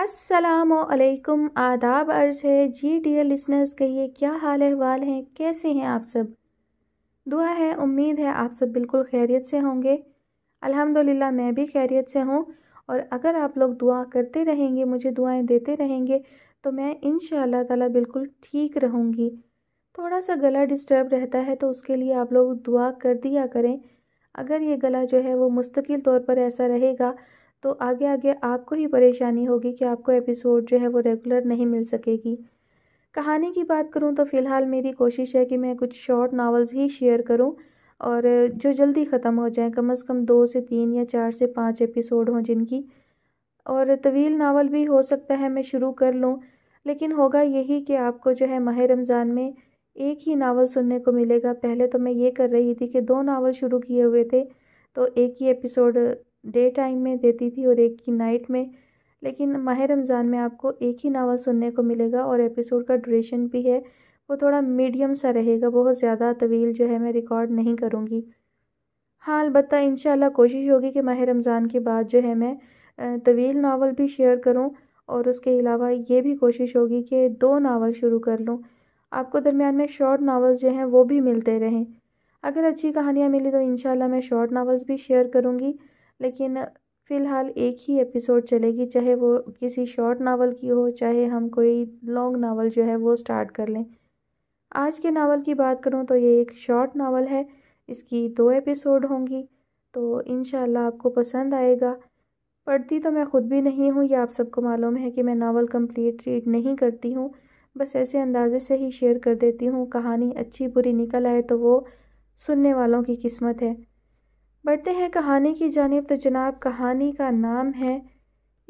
असलकुम आदाब अर्ज है जी डियर लिसनर्स कहिए क्या हाल अहवाल हैं कैसे हैं आप सब दुआ है उम्मीद है आप सब बिल्कुल खैरियत से होंगे अल्हम्दुलिल्लाह मैं भी खैरियत से हूँ और अगर आप लोग दुआ करते रहेंगे मुझे दुआएं देते रहेंगे तो मैं इन ताला बिल्कुल ठीक रहूँगी थोड़ा सा गला डिस्टर्ब रहता है तो उसके लिए आप लोग दुआ कर दिया करें अगर ये गला जो है वो मुस्तकिल तौर पर ऐसा रहेगा तो आगे आगे आपको ही परेशानी होगी कि आपको एपिसोड जो है वो रेगुलर नहीं मिल सकेगी कहानी की बात करूँ तो फ़िलहाल मेरी कोशिश है कि मैं कुछ शॉर्ट नावल्स ही शेयर करूँ और जो जल्दी ख़त्म हो जाए कम अज़ कम दो से तीन या चार से पाँच एपिसोड हों जिनकी और तवील नावल भी हो सकता है मैं शुरू कर लूँ लेकिन होगा यही कि आपको जो है माह रमज़ान में एक ही नावल सुनने को मिलेगा पहले तो मैं ये कर रही थी कि दो नावल शुरू किए हुए थे तो एक ही एपिसोड डे टाइम में देती थी और एक की नाइट में लेकिन माह रमज़ान में आपको एक ही नावल सुनने को मिलेगा और एपिसोड का ड्यूरेशन भी है वो थोड़ा मीडियम सा रहेगा बहुत ज़्यादा तवील जो है मैं रिकॉर्ड नहीं करूँगी हाँ अलबत् इन कोशिश होगी कि माह रमज़ान के बाद जो है मैं तवील नावल भी शेयर करूँ और उसके अलावा ये भी कोशिश होगी कि दो नावल शुरू कर लूँ आपको दरमियान में शॉर्ट नावल्स जो हैं वो भी मिलते रहें अगर अच्छी कहानियाँ मिली तो इन मैं शॉर्ट नावल्स भी शेयर करूँगी लेकिन फ़िलहाल एक ही एपिसोड चलेगी चाहे वो किसी शॉर्ट नावल की हो चाहे हम कोई लॉन्ग नावल जो है वो स्टार्ट कर लें आज के नावल की बात करूँ तो ये एक शॉर्ट नावल है इसकी दो एपिसोड होंगी तो इन आपको पसंद आएगा पढ़ती तो मैं ख़ुद भी नहीं हूँ यह आप सबको मालूम है कि मैं नावल कंप्लीट रीड नहीं करती हूँ बस ऐसे अंदाजे से ही शेयर कर देती हूँ कहानी अच्छी बुरी निकल आए तो वो सुनने वालों की किस्मत है बढ़ते हैं कहानी की जानब तो जनाब कहानी का नाम है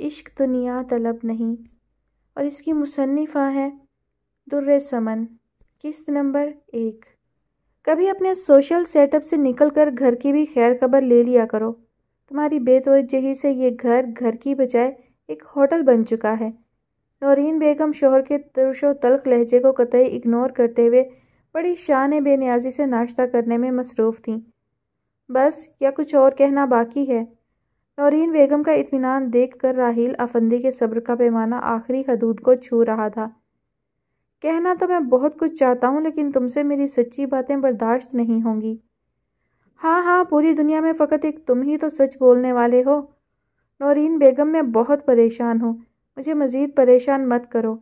इश्क दुनिया तलब नहीं और इसकी मुसनफ़ा है समन किस्त नंबर एक कभी अपने सोशल सेटअप से निकलकर घर की भी खैर खबर ले लिया करो तुम्हारी बेतवजही से ये घर घर की बजाय एक होटल बन चुका है नौरीन बेगम शोहर के तुरशो तलख लहजे को कतई इग्नोर करते हुए बड़ी शान बेनियाजी से नाश्ता करने में मसरूफ़ थीं बस या कुछ और कहना बाकी है नौरीन बेगम का इतमान देख कर राहील अफंदी के सब्र का पैमाना आखिरी हदूद को छू रहा था कहना तो मैं बहुत कुछ चाहता हूँ लेकिन तुमसे मेरी सच्ची बातें बर्दाश्त नहीं होंगी हाँ हाँ पूरी दुनिया में फ़कत एक तुम ही तो सच बोलने वाले हो नौरीन बेगम मैं बहुत परेशान हूँ मुझे मज़ीद परेशान मत करो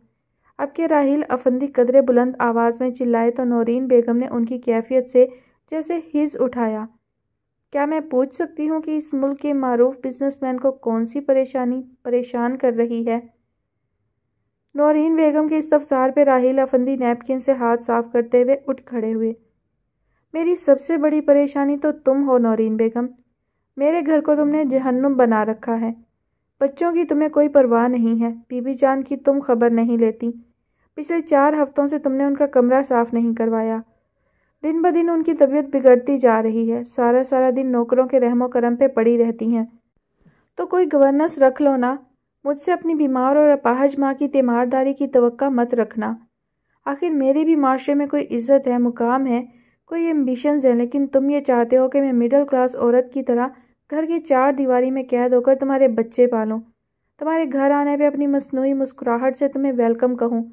अब के राहल अफंदी कदरे बुलंद आवाज़ में चिल्लाए तो नौरीन बेगम ने उनकी कैफियत से जैसे हिज उठाया क्या मैं पूछ सकती हूँ कि इस मुल्क के मरूफ बिजनेसमैन को कौन सी परेशानी परेशान कर रही है नौरीन बेगम के इस तफसार पर राहील अफंदी नैपकिन से हाथ साफ करते हुए उठ खड़े हुए मेरी सबसे बड़ी परेशानी तो तुम हो नौरीन बेगम मेरे घर को तुमने जहन्नुम बना रखा है बच्चों की तुम्हें कोई परवाह नहीं है बीबी जान की तुम खबर नहीं लेती पिछले चार हफ्तों से तुमने उनका कमरा साफ़ नहीं करवाया दिन ब दिन उनकी तबीयत बिगड़ती जा रही है सारा सारा दिन नौकरों के रहमो करम पे पड़ी रहती हैं तो कोई गवर्नेंस रख लो ना मुझसे अपनी बीमार और अपाहज माँ की तीमारदारी की तवक्का मत रखना आखिर मेरी भी माशरे में कोई इज्जत है मुकाम है कोई एम्बिशंस है लेकिन तुम ये चाहते हो कि मैं मिडिल क्लास औरत की तरह घर की चार दीवारी में कैद होकर तुम्हारे बच्चे पालूँ तुम्हारे घर आने पर अपनी मसनू मुस्कुराहट से तुम्हें वेलकम कहूँ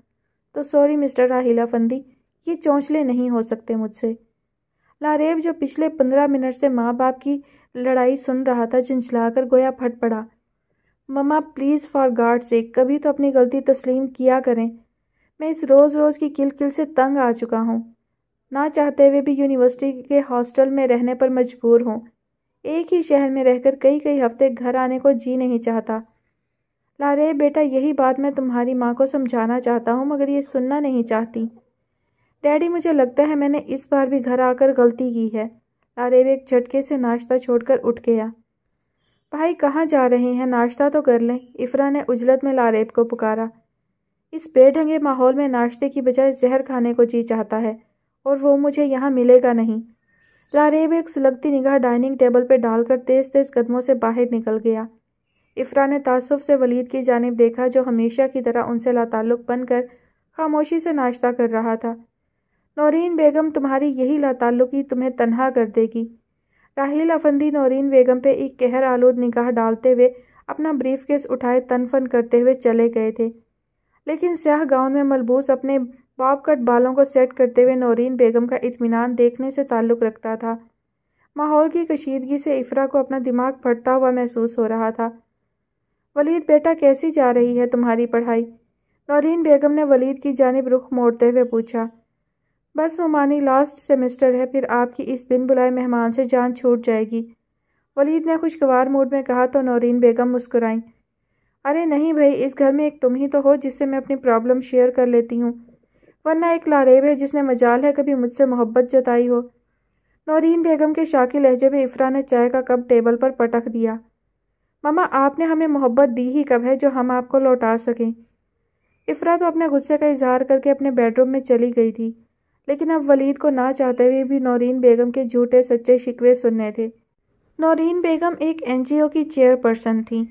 तो सॉरी मिस्टर राहिला फंदी ये चौंचले नहीं हो सकते मुझसे लारेब जो पिछले पंद्रह मिनट से माँ बाप की लड़ाई सुन रहा था कर गोया फट पड़ा ममा प्लीज़ फॉर गाड से कभी तो अपनी गलती तस्लीम किया करें मैं इस रोज़ रोज़ की किल किल से तंग आ चुका हूँ ना चाहते हुए भी यूनिवर्सिटी के हॉस्टल में रहने पर मजबूर हूँ एक ही शहर में रहकर कई कई हफ्ते घर आने को जी नहीं चाहता लारे बेटा यही बात मैं तुम्हारी माँ को समझाना चाहता हूँ मगर ये सुनना नहीं चाहती डैडी मुझे लगता है मैंने इस बार भी घर आकर गलती की है आरेब एक झटके से नाश्ता छोड़कर उठ गया भाई कहाँ जा रहे हैं नाश्ता तो कर लें इफ्रा ने उजलत में लारेब को पुकारा इस बेढंगे माहौल में नाश्ते की बजाय जहर खाने को जी चाहता है और वो मुझे यहाँ मिलेगा नहीं लारेब एक सुलगती निगाह डाइनिंग टेबल पर डालकर तेज़ तेज़ कदमों से बाहर निकल गया इफ्रा ने तासुफ से वलीद की जानब देखा जो हमेशा की तरह उनसे लाताल्लुक बनकर खामोशी से नाश्ता कर रहा था नौरीन बेगम तुम्हारी यही लातालुकी तुम्हें तनहा कर देगी राहील अफंदी नौरीन बेगम पे एक कहर आलूद निगाह डालते हुए अपना ब्रीफ केस उठाए तनफन करते हुए चले गए थे लेकिन स्याह गाउन में मलबूस अपने बॉब कट बालों को सेट करते हुए नौरीन बेगम का इत्मीनान देखने से ताल्लुक़ रखता था माहौल की कशीदगी से इफ्रा को अपना दिमाग फटता हुआ महसूस हो रहा था वलीद बेटा कैसी जा रही है तुम्हारी पढ़ाई नौरीन बेगम ने वलीद की जानब रुख मोड़ते हुए पूछा बस ममानी लास्ट सेमेस्टर है फिर आपकी इस बिन बुलाए मेहमान से जान छूट जाएगी वलीद ने खुशगवार मूड में कहा तो नौरीन बेगम मुस्कुराई अरे नहीं भाई इस घर में एक तुम ही तो हो जिससे मैं अपनी प्रॉब्लम शेयर कर लेती हूँ वरना एक लारेब है जिसने मजाल है कभी मुझसे मोहब्बत जताई हो नौरीन बेगम के शाकी लहजे में इफ्रा ने चाय का कप टेबल पर पटक दिया मामा आपने हमें मोहब्बत दी ही कब है जो हम आपको लौटा सकें इफ्रा तो अपने गुस्से का इजहार करके अपने बेडरूम में चली गई थी लेकिन अब वलीद को ना चाहते हुए भी नौरीन बेगम के झूठे सच्चे शिकवे सुनने थे नौरीन बेगम एक एनजीओ की चेयरपर्सन थीं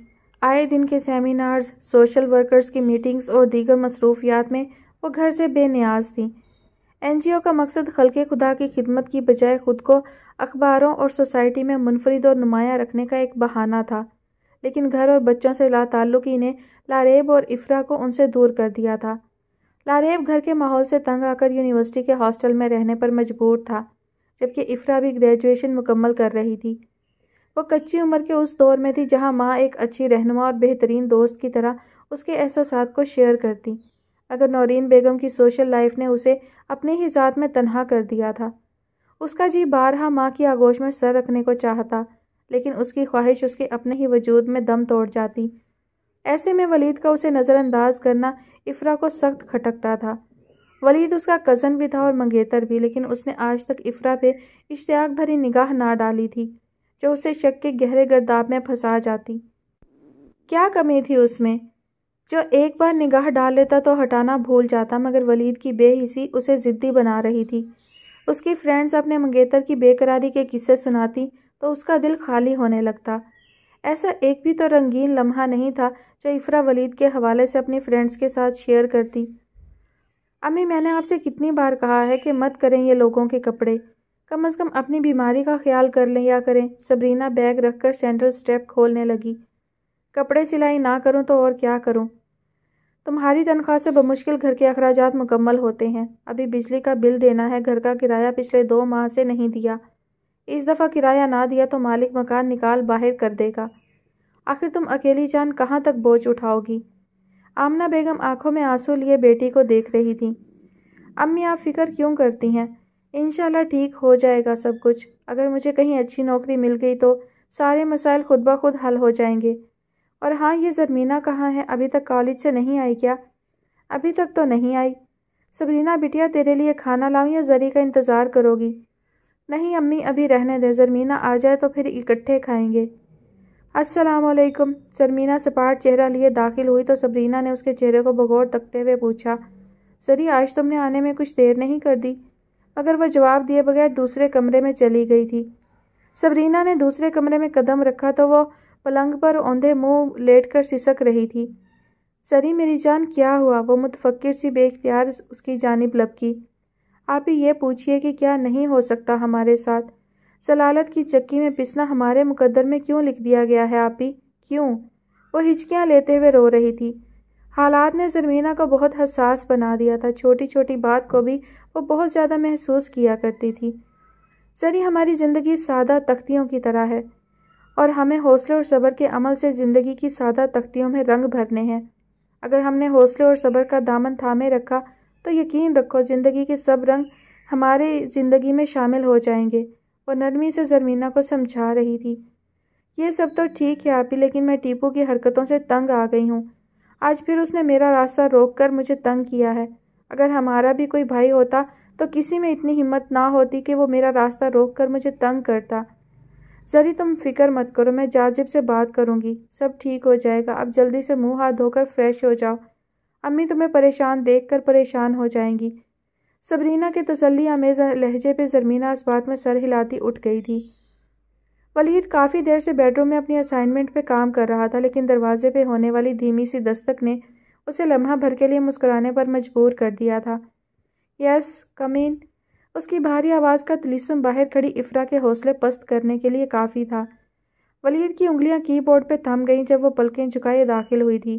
आए दिन के सेमिनार्स सोशल वर्कर्स की मीटिंग्स और दीगर मसरूफियात में वो घर से बेनियाज थी एनजीओ का मकसद खलके खुदा की खिदमत की बजाय खुद को अखबारों और सोसाइटी में मुनफरद और नुमाया रखने का एक बहाना था लेकिन घर और बच्चों से लाताल्लुकी ने लारेब और इफ्रा को उनसे दूर कर दिया था लारेब घर के माहौल से तंग आकर यूनिवर्सिटी के हॉस्टल में रहने पर मजबूर था जबकि इफ्रा भी ग्रेजुएशन मुकम्मल कर रही थी वो कच्ची उम्र के उस दौर में थी जहाँ माँ एक अच्छी रहनुमा और बेहतरीन दोस्त की तरह उसके एहसास को शेयर करती अगर नौरीन बेगम की सोशल लाइफ ने उसे अपने ही ज़ात में तनहा कर दिया था उसका जी बारहा माँ की आगोश में सर रखने को चाहता लेकिन उसकी ख्वाहिश उसके अपने ही वजूद में दम तोड़ जाती ऐसे में वलीद का उसे नज़रअंदाज करना इफ्रा को सख्त खटकता था वलीद उसका कज़न भी था और मंगेतर भी लेकिन उसने आज तक इफ्रा पे इश्तियाक भरी निगाह ना डाली थी जो उसे शक के गहरे गर्दाब में फंसा जाती क्या कमी थी उसमें जो एक बार निगाह डाल लेता तो हटाना भूल जाता मगर वलीद की बेहिसी उसे ज़िद्दी बना रही थी उसकी फ्रेंड्स अपने मंगेतर की बेकरारी के किस्से सुनाती तो उसका दिल खाली होने लगता ऐसा एक भी तो रंगीन लम्हा नहीं था जो इफ्रा वलीद के हवाले से अपनी फ्रेंड्स के साथ शेयर करती अम्मी मैंने आपसे कितनी बार कहा है कि मत करें ये लोगों के कपड़े कम अज़ कम अपनी बीमारी का ख्याल कर लें या करें सबरीना बैग रखकर सेंट्रल स्टेप खोलने लगी कपड़े सिलाई ना करूं तो और क्या करूं? तुम्हारी तनख्वाह से बमुश्किल घर के अखराज मुकम्मल होते हैं अभी बिजली का बिल देना है घर का किराया पिछले दो माह से नहीं दिया इस दफ़ा किराया ना दिया तो मालिक मकान निकाल बाहर कर देगा आखिर तुम अकेली जान कहाँ तक बोझ उठाओगी आमना बेगम आंखों में आंसू लिए बेटी को देख रही थी अम्मी आप फ़िक्र क्यों करती हैं इन ठीक हो जाएगा सब कुछ अगर मुझे कहीं अच्छी नौकरी मिल गई तो सारे मसाइल खुद ब खुद हल हो जाएंगे और हाँ ये जरमीना कहाँ है अभी तक कॉलेज से नहीं आई क्या अभी तक तो नहीं आई सबरीना बिटिया तेरे लिए खाना लाऊँ या जरी का इंतज़ार करोगी नहीं अम्मी अभी रहने दे ज़रमीना आ जाए तो फिर इकट्ठे खाएंगे वालेकुम जरमीना सपाट चेहरा लिए दाखिल हुई तो सबरीना ने उसके चेहरे को भगौर तकते हुए पूछा सरी आज तुमने आने में कुछ देर नहीं कर दी मगर वह जवाब दिए बगैर दूसरे कमरे में चली गई थी सबरीना ने दूसरे कमरे में कदम रखा तो वह पलंग पर औंधे मुंह कर सिसक रही थी सरी मेरी जान क्या हुआ वो मुतफक्र सी बेख्तियार उसकी जानब लपकी आप ही ये पूछिए कि क्या नहीं हो सकता हमारे साथ जलालत की चक्की में पिसना हमारे मुकद्दर में क्यों लिख दिया गया है आप ही क्यों वो हिचकियाँ लेते हुए रो रही थी हालात ने जरमीना को बहुत हसास बना दिया था छोटी छोटी बात को भी वो बहुत ज़्यादा महसूस किया करती थी जरी हमारी ज़िंदगी सादा तख्तियों की तरह है और हमें हौसले और सब्र के अमल से ज़िंदगी की सादा तख्तियों में रंग भरने हैं अगर हमने हौसले और सब्र का दामन थामे रखा तो यकीन रखो ज़िंदगी के सब रंग हमारे ज़िंदगी में शामिल हो जाएंगे और नरमी से जरमीना को समझा रही थी ये सब तो ठीक है आप ही लेकिन मैं टीपू की हरकतों से तंग आ गई हूँ आज फिर उसने मेरा रास्ता रोक कर मुझे तंग किया है अगर हमारा भी कोई भाई होता तो किसी में इतनी हिम्मत ना होती कि वो मेरा रास्ता रोक कर मुझे तंग करता जरी तुम फिक्र मत करो मैं जाजिब से बात करूँगी सब ठीक हो जाएगा अब जल्दी से मुँह हाथ धोकर फ्रेश हो जाओ अम्मी तुम्हें परेशान देख कर परेशान हो जाएंगी सबरीना के तसली आमेज लहजे पे जरमीना इस बात में सर हिलाती उठ गई थी वलीद काफ़ी देर से बेडरूम में अपनी असाइनमेंट पे काम कर रहा था लेकिन दरवाजे पे होने वाली धीमी सी दस्तक ने उसे लम्हा भर के लिए मुस्कुराने पर मजबूर कर दिया था यस कमीन उसकी भारी आवाज़ का तलिसम बाहर खड़ी इफ्रा के हौसले पस्त करने के लिए काफ़ी था वलीद की उंगलियां कीबोर्ड पे थम गईं जब वो पलकें झुकाए दाखिल हुई थी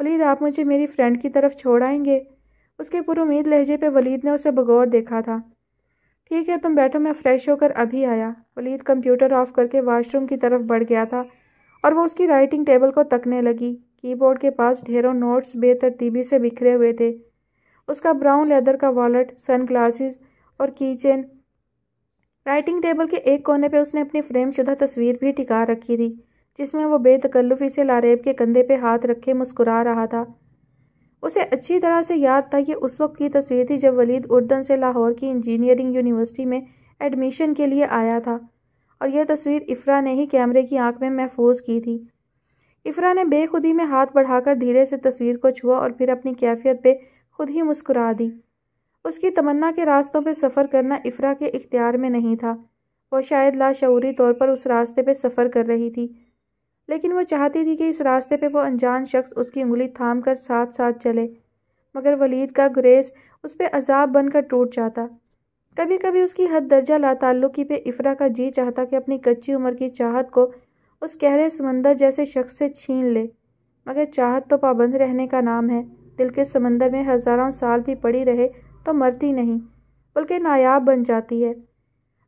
वलीद आप मुझे मेरी फ्रेंड की तरफ छोड़ आएंगे उसके पुरुद लहजे पे वलीद ने उसे बगौर देखा था ठीक है तुम बैठो मैं फ़्रेश होकर अभी आया वलीद कंप्यूटर ऑफ करके वाशरूम की तरफ बढ़ गया था और वो उसकी राइटिंग टेबल को तकने लगी कीबोर्ड के पास ढेरों नोट्स बेतरतीबी से बिखरे हुए थे उसका ब्राउन लेदर का वॉलेट ग्लासेस और कीचेन राइटिंग टेबल के एक कोने पे उसने अपनी फ्रेम शुदा तस्वीर भी टिका रखी थी जिसमें वो बेतकल्लुफ़ी से लारेब के कंधे पे हाथ रखे मुस्कुरा रहा था उसे अच्छी तरह से याद था ये उस वक्त की तस्वीर थी जब वलीद उर्दन से लाहौर की इंजीनियरिंग यूनिवर्सिटी में एडमिशन के लिए आया था और यह तस्वीर इफ्रा ने ही कैमरे की आंख में महफूज की थी इफ्रा ने बेखुदी में हाथ बढ़ाकर धीरे से तस्वीर को छुआ और फिर अपनी कैफियत पे खुद ही मुस्कुरा दी उसकी तमन्ना के रास्तों पर सफ़र करना इफ्रा के इख्तियार में नहीं था वो शायद लाशूरी तौर पर उस रास्ते पर सफ़र कर रही थी लेकिन वह चाहती थी कि इस रास्ते पे वो अनजान शख्स उसकी उंगली थाम कर साथ साथ चले मगर वलीद का गुरेज उस पर अजाब बनकर टूट जाता कभी कभी उसकी हद दर्जा लाताल्लुकी पे इफ़रा का जी चाहता कि अपनी कच्ची उम्र की चाहत को उस गहरे समंदर जैसे शख्स से छीन ले मगर चाहत तो पाबंद रहने का नाम है दिल के समंदर में हज़ारों साल भी पड़ी रहे तो मरती नहीं बल्कि नायाब बन जाती है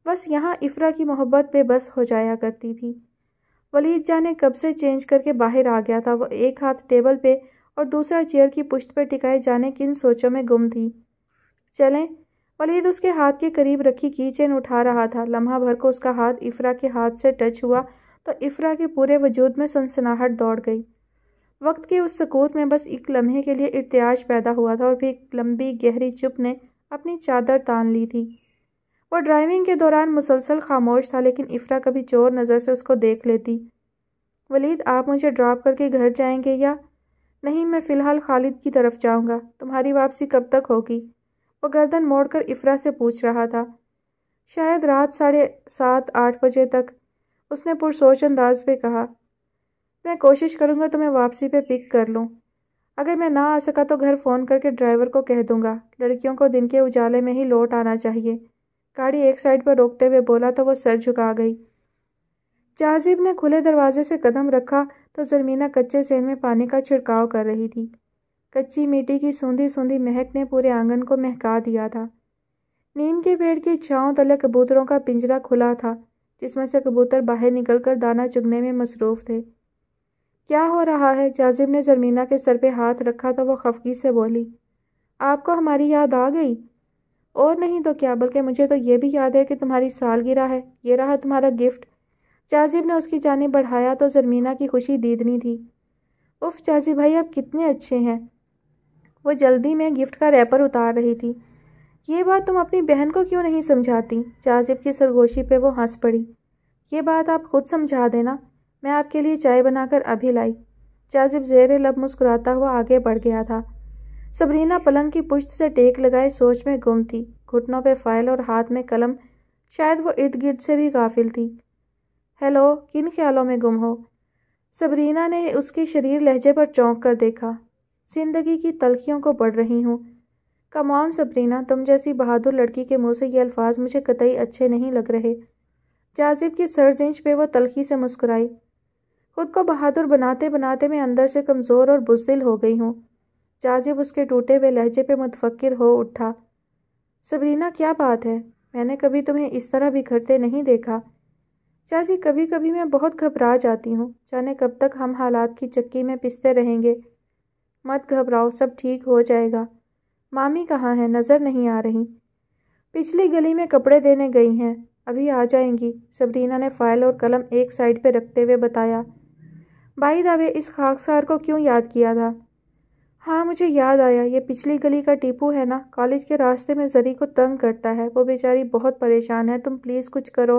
बस यहाँ इफ़रा की मोहब्बत बेबस हो जाया करती थी वलीद जाने ने कब से चेंज करके बाहर आ गया था वह एक हाथ टेबल पे और दूसरा चेयर की पुश्त पर टिकाए जाने किन सोचों में गुम थी चलें वलीद उसके हाथ के करीब रखी की चेन उठा रहा था लम्हा भर को उसका हाथ इफ्रा के हाथ से टच हुआ तो इफ्रा के पूरे वजूद में सनसनाहट दौड़ गई वक्त के उस सकूत में बस एक लम्हे के लिए इर्तियाज पैदा हुआ था और फिर एक लंबी गहरी चुप ने अपनी चादर तान ली थी वो ड्राइविंग के दौरान मुसलसल खामोश था लेकिन इफ्रा कभी चोर नज़र से उसको देख लेती वलीद आप मुझे ड्रॉप करके घर जाएंगे या नहीं मैं फ़िलहाल खालिद की तरफ जाऊंगा तुम्हारी वापसी कब तक होगी वो गर्दन मोड़कर इफ्रा से पूछ रहा था शायद रात साढ़े सात आठ बजे तक उसने पुरसोच अंदाज में कहा मैं कोशिश करूँगा तुम्हें वापसी पर पिक कर लूँ अगर मैं ना आ सका तो घर फ़ोन करके ड्राइवर को कह दूँगा लड़कियों को दिन के उजाले में ही लौट आना चाहिए गाड़ी एक साइड पर रोकते हुए बोला तो वो सर झुका गई जाजिब ने खुले दरवाजे से कदम रखा तो जरमीना कच्चे सेन में पानी का छिड़काव कर रही थी कच्ची मिट्टी की सूंधी सूंधी महक ने पूरे आंगन को महका दिया था नीम के पेड़ की छाँव तले कबूतरों का पिंजरा खुला था जिसमें से कबूतर बाहर निकलकर दाना चुगने में मसरूफ थे क्या हो रहा है जाजिब ने जरमीना के सर पे हाथ रखा तो वह खफगी से बोली आपको हमारी याद आ गई और नहीं तो क्या बल्कि मुझे तो ये भी याद है कि तुम्हारी सालगिरह है ये रहा तुम्हारा गिफ्ट चाजिब ने उसकी जाने बढ़ाया तो जरमीना की खुशी दीदनी थी उफ चाजिब भाई अब कितने अच्छे हैं वो जल्दी में गिफ्ट का रैपर उतार रही थी ये बात तुम अपनी बहन को क्यों नहीं समझाती चाजिब की सरगोशी पर वो हंस पड़ी ये बात आप खुद समझा देना मैं आपके लिए चाय बनाकर अभी लाई चाजिब जेर लब मुस्कुराता हुआ आगे बढ़ गया था सबरीना पलंग की पुश्त से टेक लगाए सोच में गुम थी घुटनों पे फाइल और हाथ में कलम शायद वो इर्द गिर्द से भी गाफिल थी हेलो किन ख्यालों में गुम हो सबरीना ने उसके शरीर लहजे पर चौंक कर देखा जिंदगी की तलखियों को बढ़ रही हूँ कमान सबरीना तुम जैसी बहादुर लड़की के मुंह से ये अल्फाज मुझे कतई अच्छे नहीं लग रहे जाजिब की सरजिंच पे वह तलखी से मुस्कुराई खुद को बहादुर बनाते बनाते मैं अंदर से कमज़ोर और बुजदिल हो गई हूँ जाजिब उसके टूटे हुए लहजे पे मुतफक्र हो उठा सबरीना क्या बात है मैंने कभी तुम्हें इस तरह बिखरते नहीं देखा चाची कभी कभी मैं बहुत घबरा जाती हूँ जाने कब तक हम हालात की चक्की में पिसते रहेंगे मत घबराओ सब ठीक हो जाएगा मामी कहाँ है नज़र नहीं आ रही पिछली गली में कपड़े देने गई हैं अभी आ जाएंगी सबरीना ने फाइल और कलम एक साइड पर रखते हुए बताया बाई दावे इस खाकसार को क्यों याद किया था हाँ मुझे याद आया ये पिछली गली का टीपू है ना कॉलेज के रास्ते में जरी को तंग करता है वो बेचारी बहुत परेशान है तुम प्लीज़ कुछ करो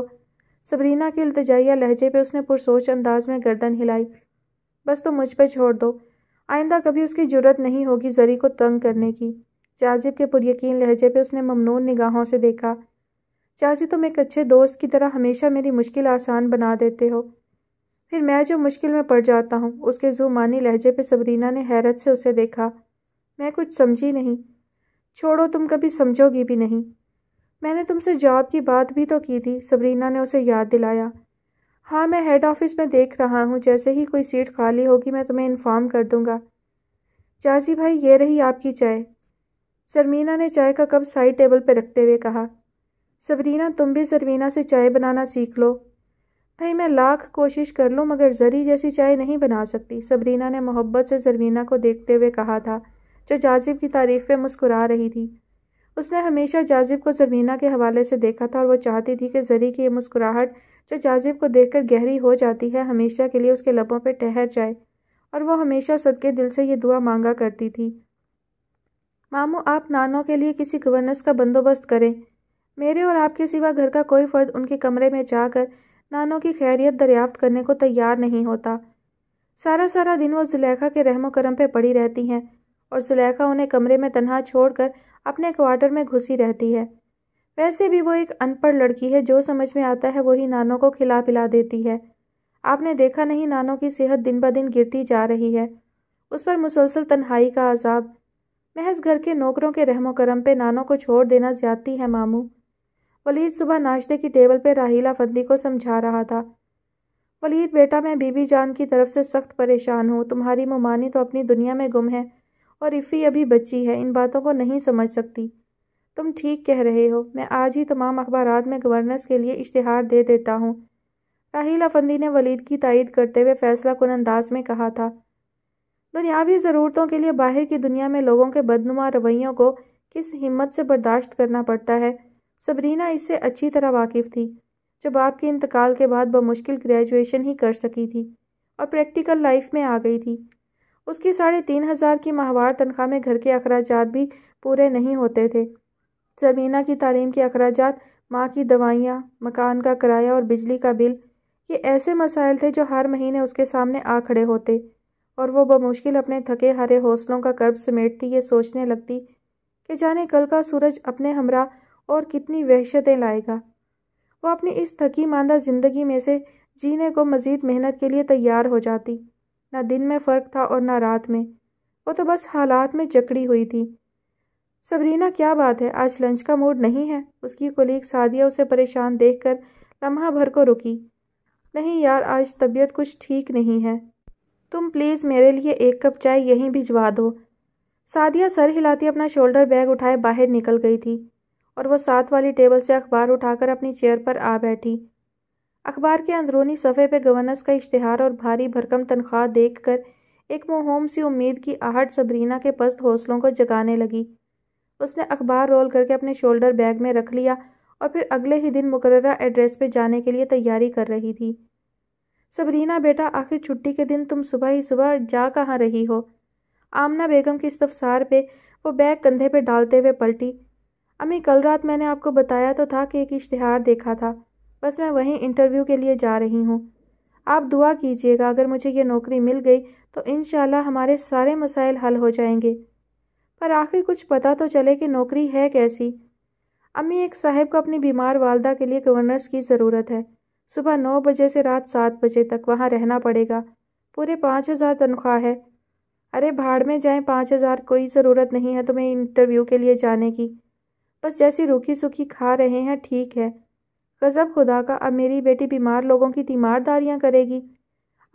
सबरीना के अल्तजाइया लहजे पे उसने पुरसोच अंदाज में गर्दन हिलाई बस तो मुझ पर छोड़ दो आइंदा कभी उसकी जरूरत नहीं होगी जरी को तंग करने की चाजिब के पुरयकीन लहजे पे उसने ममनून निगाहों से देखा चाजी तुम एक अच्छे दोस्त की तरह हमेशा मेरी मुश्किल आसान बना देते हो फिर मैं जो मुश्किल में पड़ जाता हूँ उसके जुमानी लहजे पे सबरीना ने हैरत से उसे देखा मैं कुछ समझी नहीं छोड़ो तुम कभी समझोगी भी नहीं मैंने तुमसे जॉब की बात भी तो की थी सबरीना ने उसे याद दिलाया हाँ मैं हेड ऑफिस में देख रहा हूँ जैसे ही कोई सीट खाली होगी मैं तुम्हें इन्फॉर्म कर दूँगा चाची भाई ये रही आपकी चाय सरमीना ने चाय का कप साइड टेबल पर रखते हुए कहा सबरीना तुम भी सरमीना से चाय बनाना सीख लो भाई मैं लाख कोशिश कर लूँ मगर जरी जैसी चाय नहीं बना सकती सबरीना ने मोहब्बत से जरवीना को देखते हुए कहा था जो जाजिब की तारीफ पे मुस्कुरा रही थी उसने हमेशा जाजिब को जरवीना के हवाले से देखा था और वो चाहती थी कि जरी की ये मुस्कुराहट जो जाजिब को कर गहरी हो जाती है हमेशा के लिए उसके लबों पर ठहर जाए और वह हमेशा सदके दिल से ये दुआ मांगा करती थी मामू आप नानों के लिए किसी गवर्नेंस का बंदोबस्त करें मेरे और आपके सिवा घर का कोई फ़र्द उनके कमरे में जाकर नानों की खैरियत दरियाफ्त करने को तैयार नहीं होता सारा सारा दिन वो जुलेखा के रहमो करम पर पड़ी रहती हैं और जुलेखा उन्हें कमरे में तनहा छोड़कर अपने क्वार्टर में घुसी रहती है वैसे भी वो एक अनपढ़ लड़की है जो समझ में आता है वही नानों को खिला पिला देती है आपने देखा नहीं नानों की सेहत दिन ब दिन गिरती जा रही है उस पर मुसलसल तन्हाई का अजाब महज घर के नौकरों के रहमो करम पे नानों को छोड़ देना ज्यादती है मामू वलीद सुबह नाश्ते की टेबल पर राहिला फंदी को समझा रहा था वलीद बेटा मैं बीबी जान की तरफ से सख्त परेशान हूँ तुम्हारी ममानी तो अपनी दुनिया में गुम है और इफ़ी अभी बच्ची है इन बातों को नहीं समझ सकती तुम ठीक कह रहे हो मैं आज ही तमाम अखबार में गवर्नर्स के लिए इश्तहार दे देता हूँ राहिल अफंदी ने वलीद की तायद करते हुए फैसला कन अंदाज में कहा था दुनियावी ज़रूरतों के लिए बाहर की दुनिया में लोगों के बदनुमा रवैयों को किस हिम्मत से बर्दाश्त करना पड़ता है सबरीना इससे अच्छी तरह वाकिफ़ थी जब बाप के इंतकाल के बाद बमुश्किल ग्रेजुएशन ही कर सकी थी और प्रैक्टिकल लाइफ में आ गई थी उसकी साढ़े तीन हज़ार की माहवार तनख्वाह में घर के अखराज भी पूरे नहीं होते थे जबीना की तालीम के अखराज माँ की दवाइयाँ मकान का किराया और बिजली का बिल ये ऐसे मसाइल थे जो हर महीने उसके सामने आ खड़े होते और वह बमुश्किल अपने थके हारे हौसलों का कर्ब समेटती ये सोचने लगती कि जाने कल का सूरज अपने हमरा और कितनी वहशतें लाएगा वह अपनी इस थकी मांदा ज़िंदगी में से जीने को मज़ीद मेहनत के लिए तैयार हो जाती ना दिन में फ़र्क था और ना रात में वो तो बस हालात में जकड़ी हुई थी सबरीना क्या बात है आज लंच का मूड नहीं है उसकी कोलीग सादिया उसे परेशान देखकर लम्हा भर को रुकी नहीं यार आज तबीयत कुछ ठीक नहीं है तुम प्लीज़ मेरे लिए एक कप चाय यहीं भिजवा दो सादिया सर हिलाती अपना शोल्डर बैग उठाए बाहर निकल गई थी और वह साथ वाली टेबल से अखबार उठाकर अपनी चेयर पर आ बैठी अखबार के अंदरूनी सफ़े पर गवर्नस का इश्तहार और भारी भरकम तनख्वाह देखकर एक मोहम सी उम्मीद की आहट सबरीना के पस्त हौसलों को जगाने लगी उसने अखबार रोल करके अपने शोल्डर बैग में रख लिया और फिर अगले ही दिन मुकर्रा एड्रेस पर जाने के लिए तैयारी कर रही थी सबरीना बेटा आखिर छुट्टी के दिन तुम सुबह ही सुबह जा कहाँ रही हो आमना बेगम के इस्तफसार पे वो बैग कंधे पे डालते हुए पलटी अम्मी कल रात मैंने आपको बताया तो था कि एक इश्तहार देखा था बस मैं वहीं इंटरव्यू के लिए जा रही हूँ आप दुआ कीजिएगा अगर मुझे ये नौकरी मिल गई तो इन हमारे सारे मसाइल हल हो जाएंगे पर आखिर कुछ पता तो चले कि नौकरी है कैसी अम्मी एक साहब को अपनी बीमार वालदा के लिए गवर्नर्स की ज़रूरत है सुबह नौ बजे से रात सात बजे तक वहाँ रहना पड़ेगा पूरे पाँच हज़ार तनख्वाह है अरे भाड़ में जाएं पाँच हज़ार कोई ज़रूरत नहीं है तुम्हें इंटरव्यू के लिए जाने की बस जैसी रूखी सूखी खा रहे हैं ठीक है गज़ब खुदा का अब मेरी बेटी बीमार लोगों की तीमारदारियाँ करेगी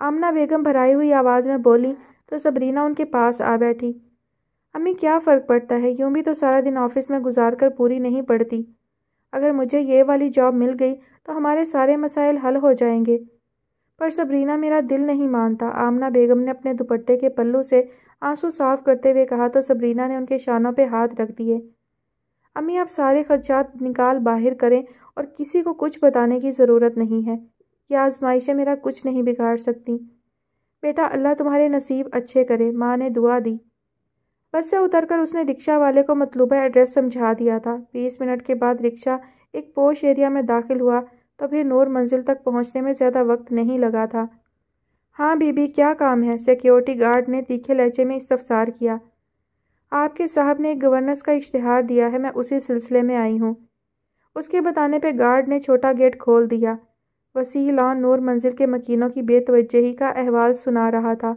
आमना बेगम भराई हुई आवाज़ में बोली तो सबरीना उनके पास आ बैठी अम्मी क्या फ़र्क पड़ता है यूँ भी तो सारा दिन ऑफिस में गुजार कर पूरी नहीं पड़ती अगर मुझे ये वाली जॉब मिल गई तो हमारे सारे मसाइल हल हो जाएंगे पर सबरीना मेरा दिल नहीं मानता आमना बेगम ने अपने दुपट्टे के पल्लू से आंसू साफ करते हुए कहा तो सबरीना ने उनके शानों पर हाथ रख दिए अम्मी आप सारे खर्चात निकाल बाहर करें और किसी को कुछ बताने की ज़रूरत नहीं है यह आजमाइशें मेरा कुछ नहीं बिगाड़ सकती बेटा अल्लाह तुम्हारे नसीब अच्छे करे माँ ने दुआ दी बस से उतरकर उसने रिक्शा वाले को मतलूबा एड्रेस समझा दिया था बीस मिनट के बाद रिक्शा एक पोश एरिया में दाखिल हुआ तो फिर नूर मंजिल तक पहुंचने में ज़्यादा वक्त नहीं लगा था हाँ बीबी क्या काम है सिक्योरिटी गार्ड ने तीखे लहजे में इस्तफसार किया आपके साहब ने एक गवर्नर्स का इश्तहार दिया है मैं उसी सिलसिले में आई हूँ उसके बताने पर गार्ड ने छोटा गेट खोल दिया वसी लॉन नूर मंजिल के मकीनों की बेतवजही का अहवाल सुना रहा था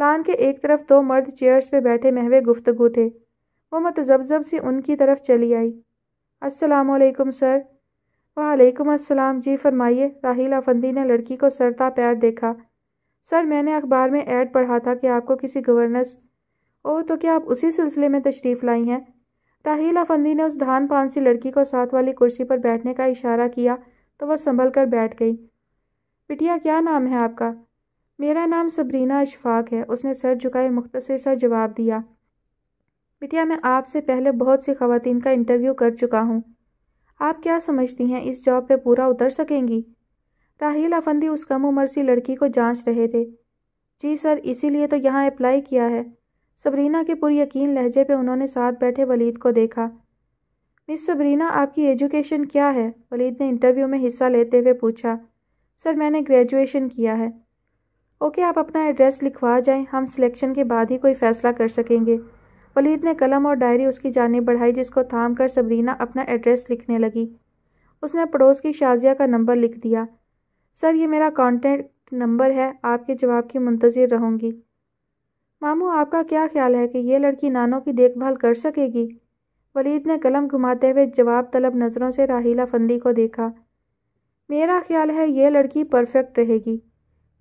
लान के एक तरफ दो मर्द चेयर्स पे बैठे महवे गुफ्तगु थे वो मतजबजब से उनकी तरफ चली आई वालेकुम सर वालेकुम अस्सलाम जी फरमाइए राहिल आफंदी ने लड़की को सरता पैर देखा सर मैंने अखबार में ऐड पढ़ा था कि आपको किसी गवर्नर ओह तो क्या आप उसी सिलसिले में तशरीफ़ लाई हैं राहील अफंदी ने उस धान पान सी लड़की को साथ वाली कुर्सी पर बैठने का इशारा किया तो वह संभल कर बैठ गई बिटिया क्या नाम है आपका मेरा नाम सबरीना अशफाक है उसने सर झुकाए मुख्तसर सा जवाब दिया बिटिया मैं आपसे पहले बहुत सी खातन का इंटरव्यू कर चुका हूँ आप क्या समझती हैं इस जॉब पर पूरा उतर सकेंगी राहील अफंदी उस कम उम्र सी लड़की को जांच रहे थे जी सर इसीलिए तो यहाँ अप्लाई किया है सबरीना के पुरयकीन लहजे पे उन्होंने साथ बैठे वलीद को देखा मिस सबरीना आपकी एजुकेशन क्या है वलीद ने इंटरव्यू में हिस्सा लेते हुए पूछा सर मैंने ग्रेजुएशन किया है ओके आप अपना एड्रेस लिखवा जाएं हम सिलेक्शन के बाद ही कोई फ़ैसला कर सकेंगे वलीद ने कलम और डायरी उसकी जानब बढ़ाई जिसको थाम कर सबरीना अपना एड्रेस लिखने लगी उसने पड़ोस की शाजिया का नंबर लिख दिया सर ये मेरा कॉन्टैक्ट नंबर है आपके जवाब की मुंतज़र रहूँगी मामू आपका क्या ख्याल है कि ये लड़की नानों की देखभाल कर सकेगी वलीद ने कलम घुमाते हुए जवाब तलब नज़रों से राहिला फंदी को देखा मेरा ख्याल है ये लड़की परफेक्ट रहेगी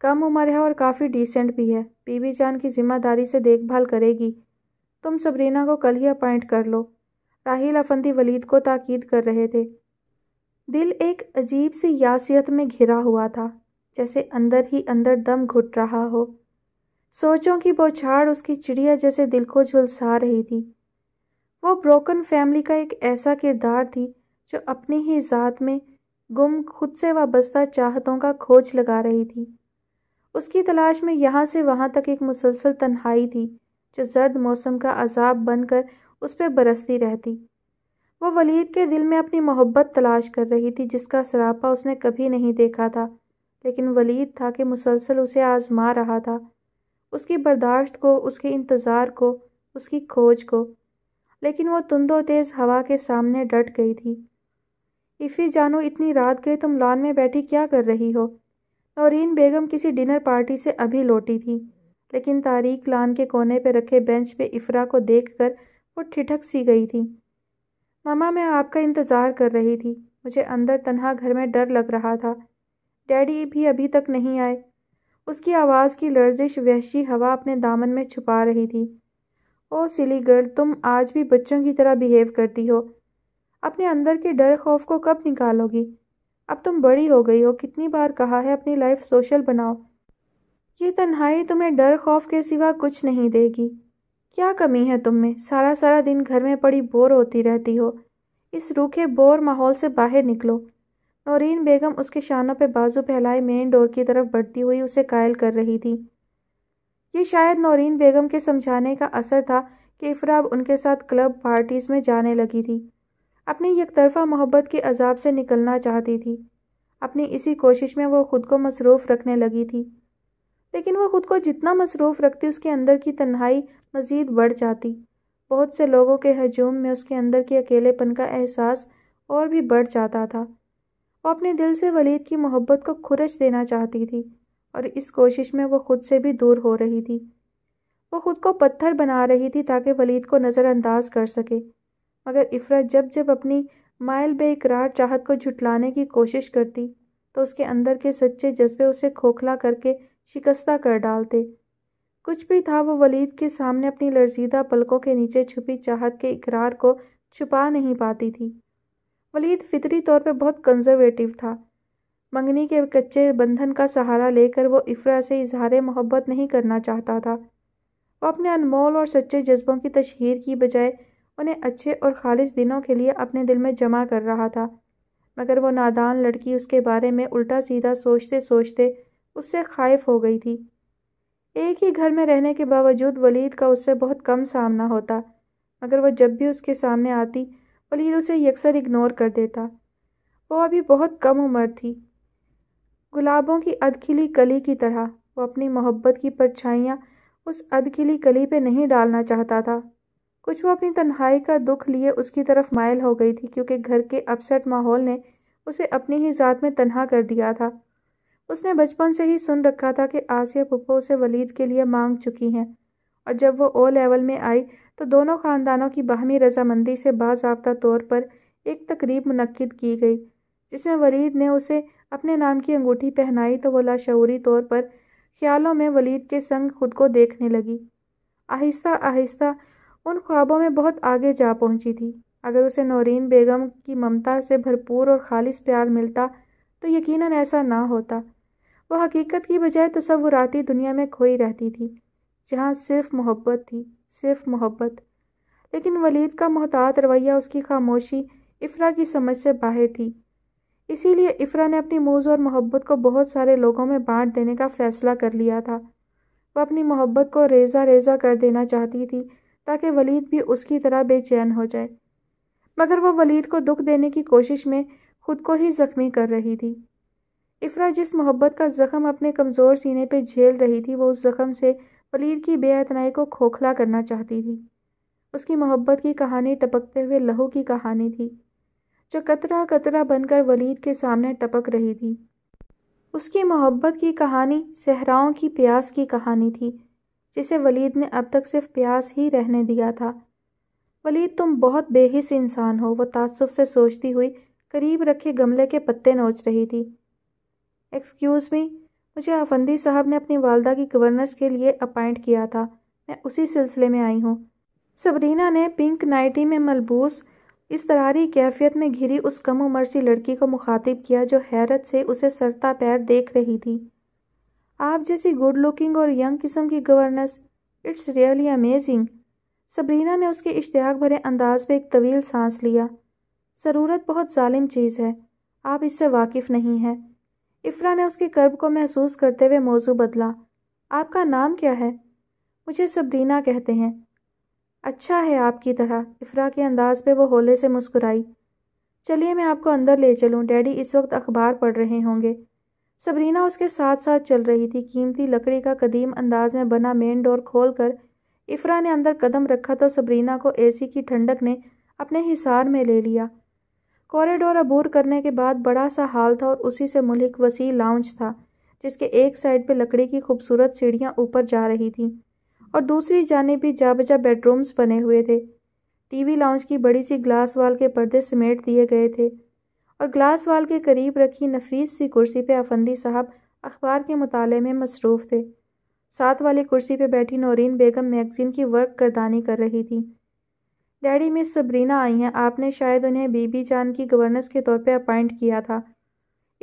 कम उम्र है और काफ़ी डिसेंट भी है बीबी जान की जिम्मेदारी से देखभाल करेगी तुम सबरीना को कल ही अपॉइंट कर लो राहिल अफंदी वलीद को ताकीद कर रहे थे दिल एक अजीब सी यासियत में घिरा हुआ था जैसे अंदर ही अंदर दम घुट रहा हो सोचों की बौछाड़ उसकी चिड़िया जैसे दिल को झुलसा रही थी वो ब्रोकन फैमिली का एक ऐसा किरदार थी जो अपनी ही ज़ात में गुम खुद से वाबस्ता चाहतों का खोज लगा रही थी उसकी तलाश में यहाँ से वहाँ तक एक मुसलसल तन्हाई थी जो जर्द मौसम का अजाब बनकर उस पर बरसती रहती वो वलीद के दिल में अपनी मोहब्बत तलाश कर रही थी जिसका सरापा उसने कभी नहीं देखा था लेकिन वलीद था कि मुसलसल उसे आजमा रहा था उसकी बर्दाश्त को उसके इंतज़ार को उसकी खोज को लेकिन वो तुंदो तेज़ हवा के सामने डट गई थी इफ़ी जानू इतनी रात गए तुम लॉन में बैठी क्या कर रही हो नौरीन बेगम किसी डिनर पार्टी से अभी लौटी थी लेकिन तारीख लान के कोने पर रखे बेंच पे इफ़रा को देखकर वो ठिठक सी गई थी मामा मैं आपका इंतज़ार कर रही थी मुझे अंदर तनहा घर में डर लग रहा था डैडी भी अभी तक नहीं आए उसकी आवाज़ की लर्जिश वहशी हवा अपने दामन में छुपा रही थी ओ सिली गर्ल तुम आज भी बच्चों की तरह बिहेव करती हो अपने अंदर के डर खौफ को कब निकालोगी अब तुम बड़ी हो गई हो कितनी बार कहा है अपनी लाइफ सोशल बनाओ ये तन्हाई तुम्हें डर खौफ के सिवा कुछ नहीं देगी क्या कमी है तुम में सारा सारा दिन घर में पड़ी बोर होती रहती हो इस रूखे बोर माहौल से बाहर निकलो नौरीन बेगम उसके शानों पर बाजू फैलाए मेन डोर की तरफ बढ़ती हुई उसे कायल कर रही थी ये शायद नौरीन बेगम के समझाने का असर था कि इफराब उनके साथ क्लब पार्टीज़ में जाने लगी थी अपनी यकतरफा मोहब्बत के अजाब से निकलना चाहती थी अपनी इसी कोशिश में वो खुद को मसरूफ़ रखने लगी थी लेकिन वह खुद को जितना मसरूफ़ रखती उसके अंदर की तन्हाई मज़ीद बढ़ जाती बहुत से लोगों के हजूम में उसके अंदर के अकेलेपन का एहसास और भी बढ़ जाता था वो अपने दिल से वलीद की मोहब्बत को खुरच देना चाहती थी और इस कोशिश में वो खुद से भी दूर हो रही थी वो खुद को पत्थर बना रही थी ताकि वलीद को नज़रअंदाज कर सके मगर इफ़रत जब जब अपनी माइल बेकरार चाहत को झुटलाने की कोशिश करती तो उसके अंदर के सच्चे जज्बे उसे खोखला करके शिकस्ता कर डालते कुछ भी था वो वलीद के सामने अपनी लर्जीदा पलकों के नीचे छुपी चाहत के इकरार को छुपा नहीं पाती थी वलीद फितरी तौर पर बहुत कंजर्वेटिव था मंगनी के कच्चे बंधन का सहारा लेकर वो इफ्रा से इजहार मोहब्बत नहीं करना चाहता था वो अपने अनमोल और सच्चे जज्बों की तशहर की बजाय उन्हें अच्छे और खालिश दिनों के लिए अपने दिल में जमा कर रहा था मगर वो नादान लड़की उसके बारे में उल्टा सीधा सोचते सोचते उससे खाइफ हो गई थी एक ही घर में रहने के बावजूद वलीद का उससे बहुत कम सामना होता मगर वह जब भी उसके सामने आती वलीद उसे यकसर इग्नोर कर देता वो अभी बहुत कम उम्र थी गुलाबों की अधखिली कली की तरह वो अपनी मोहब्बत की परछाइयाँ उस अधखिली कली पे नहीं डालना चाहता था कुछ वो अपनी तन्हाई का दुख लिए उसकी तरफ मायल हो गई थी क्योंकि घर के अपसेट माहौल ने उसे अपनी ही ज़ात में तन्हा कर दिया था उसने बचपन से ही सुन रखा था कि आसिया पुप्पो उसे वलीद के लिए मांग चुकी हैं और जब वो ओ लेवल में आई तो दोनों ख़ानदानों की बाहमी रजामंदी से बाबा तौर पर एक तकरीब मनद की गई जिसमें वलीद ने उसे अपने नाम की अंगूठी पहनाई तो वह लाशूरी तौर पर ख्यालों में वलीद के संग खुद को देखने लगी आहिस्ता आहिस्ता उन ख्वाबों में बहुत आगे जा पहुंची थी अगर उसे नौरीन बेगम की ममता से भरपूर और खालिस प्यार मिलता तो यकीनन ऐसा ना होता वह हकीकत की बजाय तस्वुराती दुनिया में खोई रहती थी जहाँ सिर्फ मोहब्बत थी सिर्फ मोहब्बत लेकिन वलीद का मोहतात रवैया उसकी खामोशी इफ्रा की समझ से बाहर थी इसीलिए इफ्रा ने अपनी मूज और मोहब्बत को बहुत सारे लोगों में बांट देने का फ़ैसला कर लिया था वह अपनी मोहब्बत को रेजा रेजा कर देना चाहती थी ताकि वलीद भी उसकी तरह बेचैन हो जाए मगर वह वलीद को दुख देने की कोशिश में खुद को ही ज़ख्मी कर रही थी इफ्रा जिस मोहब्बत का ज़ख्म अपने कमज़ोर सीने पर झेल रही थी वो उस ज़ख्म से फ़लीद की बेअतनाई को खोखला करना चाहती थी उसकी मोहब्बत की कहानी टपकते हुए लहू की कहानी थी जो कतरा कतरा बनकर वलीद के सामने टपक रही थी उसकी मोहब्बत की कहानी सहराओं की प्यास की कहानी थी जिसे वलीद ने अब तक सिर्फ प्यास ही रहने दिया था वलीद तुम बहुत बेहिस इंसान हो वह तासुब से सोचती हुई करीब रखे गमले के पत्ते नोच रही थी एक्सक्यूज़ मी मुझे आफंदी साहब ने अपनी वालदा की गवर्नस के लिए अपॉइंट किया था मैं उसी सिलसिले में आई हूँ सबरीना ने पिंक नाइटी में मलबूस इस तरारी कैफियत में घिरी उस कम उम्र सी लड़की को मुखातिब किया जो हैरत से उसे सरता पैर देख रही थी आप जैसी गुड लुकिंग और यंग किस्म की governess it's really amazing Sabrina ने उसके इश्तियाक भरे अंदाज पर एक तवील सांस लिया ज़रूरत बहुत ालिम चीज़ है आप इससे वाकिफ़ नहीं हैं इफ्रा ने उसके कर्ब को महसूस करते हुए मौजू बदला आपका नाम क्या है मुझे सबरीना कहते हैं अच्छा है आपकी तरह इफ्रा के अंदाज पे वो होले से मुस्कुराई चलिए मैं आपको अंदर ले चलूँ डैडी इस वक्त अखबार पढ़ रहे होंगे सबरीना उसके साथ साथ चल रही थी कीमती लकड़ी का कदीम अंदाज में बना मेन डोर खोल कर इफ्रा ने अंदर कदम रखा तो सबरीना को एसी की ठंडक ने अपने हिसार में ले लिया कॉरिडोर अबूर करने के बाद बड़ा सा हाल था और उसी से मुलिक वसी लाउंज था जिसके एक साइड पे लकड़ी की खूबसूरत सीढ़ियाँ ऊपर जा रही थीं और दूसरी जाने भी जा बजा बेडरूम्स बने हुए थे टीवी लाउंज की बड़ी सी ग्लास वाल के पर्दे समेट दिए गए थे और ग्लास वाल के करीब रखी नफीस सी कुर्सी पे अफंदी साहब अखबार के मुताले में मसरूफ़ थे साथ वाली कुर्सी पे बैठी नौरीन बेगम मैगज़ीन की वर्क करदानी कर रही थी डैडी मिस सबरीना आई हैं आपने शायद उन्हें बीबी जान की गवर्नेंस के तौर पर अपॉइंट किया था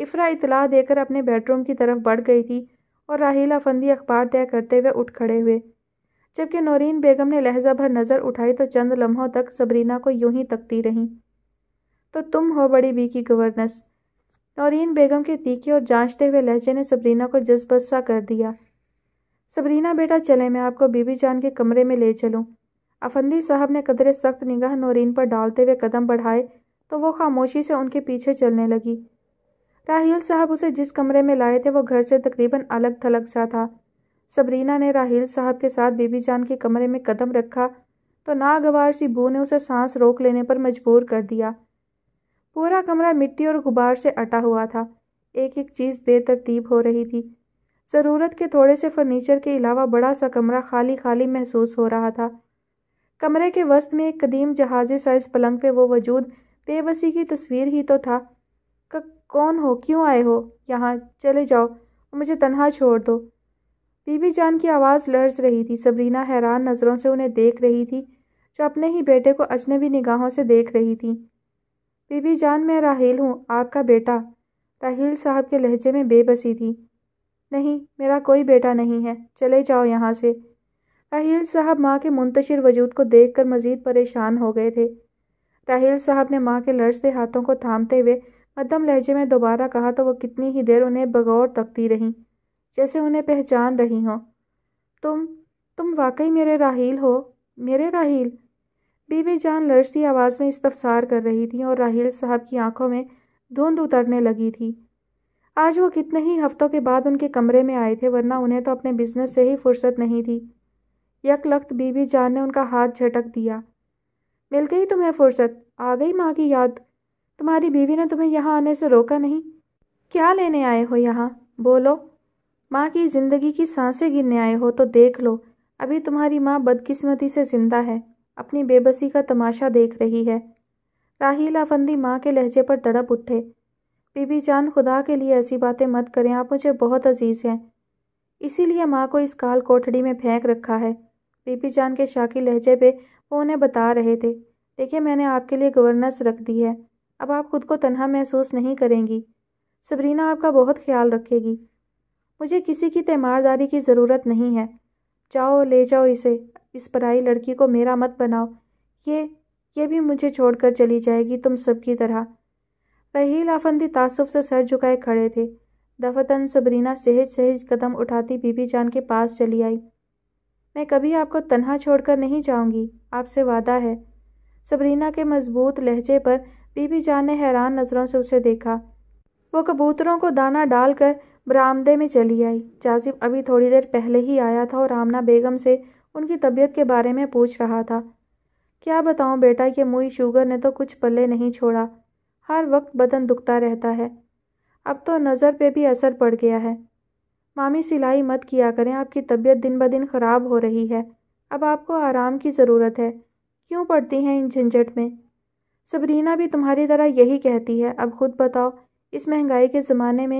इफ्रा इतला देकर अपने बेडरूम की तरफ बढ़ गई थी और राहिला अफंदी अखबार तय करते हुए उठ खड़े हुए जबकि नौरीन बेगम ने लहजा भर नज़र उठाई तो चंद लम्हों तक सबरीना को यूं ही तकती रहीं तो तुम हो बड़ी बी की गवर्नेंस नौरीन बेगम के तीखे और जांचते हुए लहजे ने सबरीना को जज्बसा कर दिया सबरीना बेटा चले मैं आपको बीबी जान के कमरे में ले चलूँ अफंदी साहब ने कदरे सख्त निगाह नौरीन पर डालते हुए कदम बढ़ाए तो वो खामोशी से उनके पीछे चलने लगी राहील साहब उसे जिस कमरे में लाए थे वो घर से तकरीबन अलग थलग सा था सबरीना ने राहील साहब के साथ बीबी जान के कमरे में कदम रखा तो नागवार सी बू ने उसे सांस रोक लेने पर मजबूर कर दिया पूरा कमरा मिट्टी और गुबार से अटा हुआ था एक एक चीज़ बेतरतीब हो रही थी ज़रूरत के थोड़े से फर्नीचर के अलावा बड़ा सा कमरा खाली खाली महसूस हो रहा था कमरे के वस्त में एक कदीम जहाजे साइज पलंग पे वो वजूद बेबसी की तस्वीर ही तो था कौन हो क्यों आए हो यहाँ चले जाओ और मुझे तनहा छोड़ दो बीबी जान की आवाज़ लर्ज रही थी सबरीना हैरान नज़रों से उन्हें देख रही थी जो अपने ही बेटे को अजनबी निगाहों से देख रही थी बीबी जान मैं राहील हूँ आपका बेटा राहील साहब के लहजे में बेबसी थी नहीं मेरा कोई बेटा नहीं है चले जाओ यहाँ से राहील साहब माँ के मुंतशिर वजूद को देख कर मज़ीद परेशान हो गए थे राहील साहब ने माँ के लड़ते हाथों को थामते हुए मदम लहजे में दोबारा कहा तो वह कितनी ही देर उन्हें बगौर तकती रहीं जैसे उन्हें पहचान रही हों तुम तुम वाकई मेरे राहील हो मेरे राहील बीबी जान लड़ती आवाज़ में इस्तफसार कर रही थी और राहील साहब की आंखों में धुंध उतरने लगी थी आज वो कितने ही हफ्तों के बाद उनके कमरे में आए थे वरना उन्हें तो अपने बिजनेस से ही फुर्सत नहीं थी यकलख्त बीबी जान ने उनका हाथ झटक दिया मिल गई तुम्हें फुर्सत आ गई माँ की याद तुम्हारी बीवी ने तुम्हें यहाँ आने से रोका नहीं क्या लेने आए हो यहाँ बोलो माँ की ज़िंदगी की सांसें गिरने आए हो तो देख लो अभी तुम्हारी माँ बदकिस्मती से ज़िंदा है अपनी बेबसी का तमाशा देख रही है राहील आफंदी माँ के लहजे पर तड़प उठे बीबी जान खुदा के लिए ऐसी बातें मत करें आप मुझे बहुत अजीज़ हैं इसीलिए माँ को इस काल कोठड़ी में फेंक रखा है बीबी जान के शाकी लहजे पे वो उन्हें बता रहे थे देखिए मैंने आपके लिए गवर्नेंस रख दी है अब आप खुद को तनहा महसूस नहीं करेंगी सबरीना आपका बहुत ख्याल रखेगी मुझे किसी की तैमारदारी की ज़रूरत नहीं है जाओ ले जाओ इसे इस पराई लड़की को मेरा मत बनाओ ये ये भी मुझे छोड़कर चली जाएगी तुम सबकी तरह रहील आफंदी तासुफ से सर झुकाए खड़े थे दफतन सबरीना सहज सहज कदम उठाती बीबी जान के पास चली आई मैं कभी आपको तनहा छोड़कर नहीं जाऊंगी आपसे वादा है सबरीना के मजबूत लहजे पर बीबी जान ने हैरान नज़रों से उसे देखा वो कबूतरों को दाना डालकर बरामदे में चली आई जाजिम अभी थोड़ी देर पहले ही आया था और आमना बेगम से उनकी तबीयत के बारे में पूछ रहा था क्या बताऊं बेटा ये मुई शुगर ने तो कुछ पल्ले नहीं छोड़ा हर वक्त बदन दुखता रहता है अब तो नज़र पे भी असर पड़ गया है मामी सिलाई मत किया करें आपकी तबीयत दिन ब दिन ख़राब हो रही है अब आपको आराम की ज़रूरत है क्यों पड़ती हैं इन झंझट में सबरीना भी तुम्हारी तरह यही कहती है अब खुद बताओ इस महंगाई के ज़माने में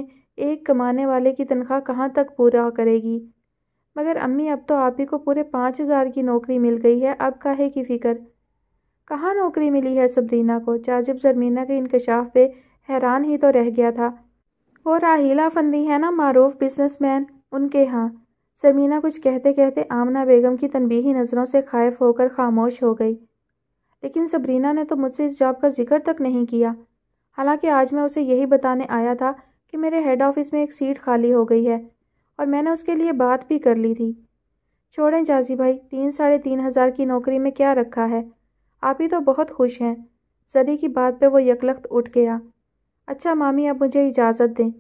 एक कमाने वाले की तनख्वाह कहाँ तक पूरा करेगी मगर अम्मी अब तो आप ही को पूरे पाँच हज़ार की नौकरी मिल गई है अब काहे की फ़िक्र कहाँ नौकरी मिली है सबरीना को जाजिब जरमीना के इनकशाफ़ पे हैरान ही तो रह गया था वो राहिला फंदी है ना मारूफ बिजनेसमैन उनके यहाँ समीना कुछ कहते कहते आमना बेगम की तनबीही नज़रों से खाइफ होकर खामोश हो गई लेकिन सबरीना ने तो मुझसे इस जॉब का जिक्र तक नहीं किया हालांकि आज मैं उसे यही बताने आया था कि मेरे हेड ऑफिस में एक सीट खाली हो गई है और मैंने उसके लिए बात भी कर ली थी छोड़ें जाजी भाई तीन साढ़े तीन हज़ार की नौकरी में क्या रखा है आप ही तो बहुत खुश हैं सदी की बात पे वो यकलख्त उठ गया अच्छा मामी आप मुझे इजाज़त दें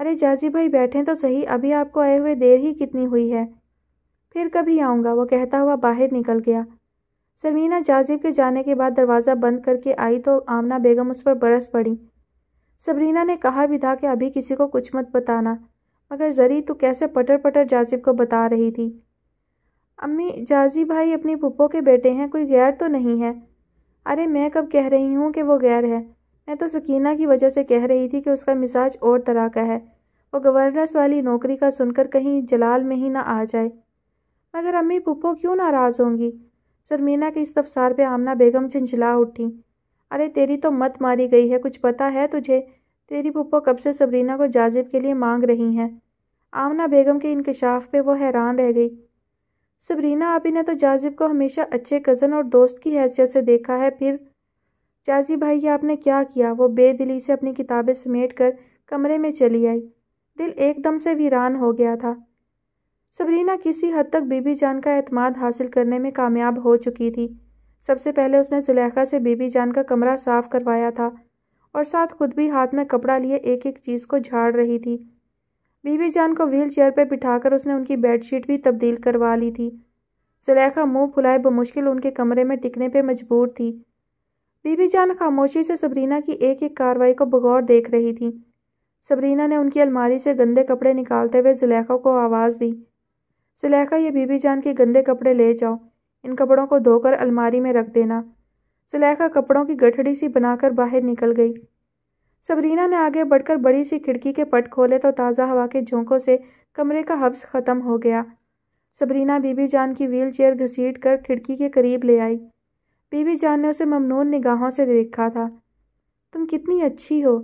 अरे जाजी भाई बैठे तो सही अभी आपको आए हुए देर ही कितनी हुई है फिर कभी आऊँगा वो कहता हुआ बाहर निकल गया सरमीना जाजिब के जाने के बाद दरवाज़ा बंद करके आई तो आमना बेगम उस पर बरस पड़ी सबरीना ने कहा भी था कि अभी किसी को कुछ मत बताना मगर जरी तो कैसे पटर पटर जाजिब को बता रही थी अम्मी जाजी भाई अपनी पुप्पो के बेटे हैं कोई गैर तो नहीं है अरे मैं कब कह रही हूँ कि वो गैर है मैं तो सकीना की वजह से कह रही थी कि उसका मिजाज और तरह का है वो गवर्नेंस वाली नौकरी का सुनकर कहीं जलाल में ही ना आ जाए मगर अम्मी पुप्पो क्यों नाराज़ होंगी सरमीना के इस तफसार पे आमना बेगम झंझला उठी अरे तेरी तो मत मारी गई है कुछ पता है तुझे तेरी पुप्पो कब से सबरीना को जाजिब के लिए मांग रही हैं आमना बेगम के इनकशाफ पे वो हैरान रह गई सबरीना आपी ने तो जाजिब को हमेशा अच्छे कज़न और दोस्त की हैसियत से देखा है फिर चाची भाई ये आपने क्या किया वो बेदिली से अपनी किताबें समेट कर कमरे में चली आई दिल एकदम से वीरान हो गया था सबरीना किसी हद तक बीबी जान का अतमाद हासिल करने में कामयाब हो चुकी थी सबसे पहले उसने जुलेखा से बीबी जान का कमरा साफ करवाया था और साथ खुद भी हाथ में कपड़ा लिए एक एक चीज़ को झाड़ रही थी बीबी जान को व्हील चेयर पर बिठाकर उसने उनकी बेडशीट भी तब्दील करवा ली थी जुलेखा मुंह फुलाए बमुश्किल उनके कमरे में टिकने पर मजबूर थी बीबी जान खामोशी से सबरीना की एक एक कार्रवाई को बगौर देख रही थी सबरीना ने उनकी अलमारी से गंदे कपड़े निकालते हुए जुलेखा को आवाज़ दी जुलेखा ये बीबी जान के गंदे कपड़े ले जाओ इन कपड़ों को धोकर अलमारी में रख देना जुलेखा कपड़ों की गठड़ी सी बनाकर बाहर निकल गई सबरीना ने आगे बढ़कर बड़ी सी खिड़की के पट खोले तो ताज़ा हवा के झोंकों से कमरे का हब्स ख़त्म हो गया सबरीना बीबी जान की व्हील चेयर घसीट कर खिड़की के करीब ले आई बीबी जान ने उसे ममनून निगाहों से देखा था तुम कितनी अच्छी हो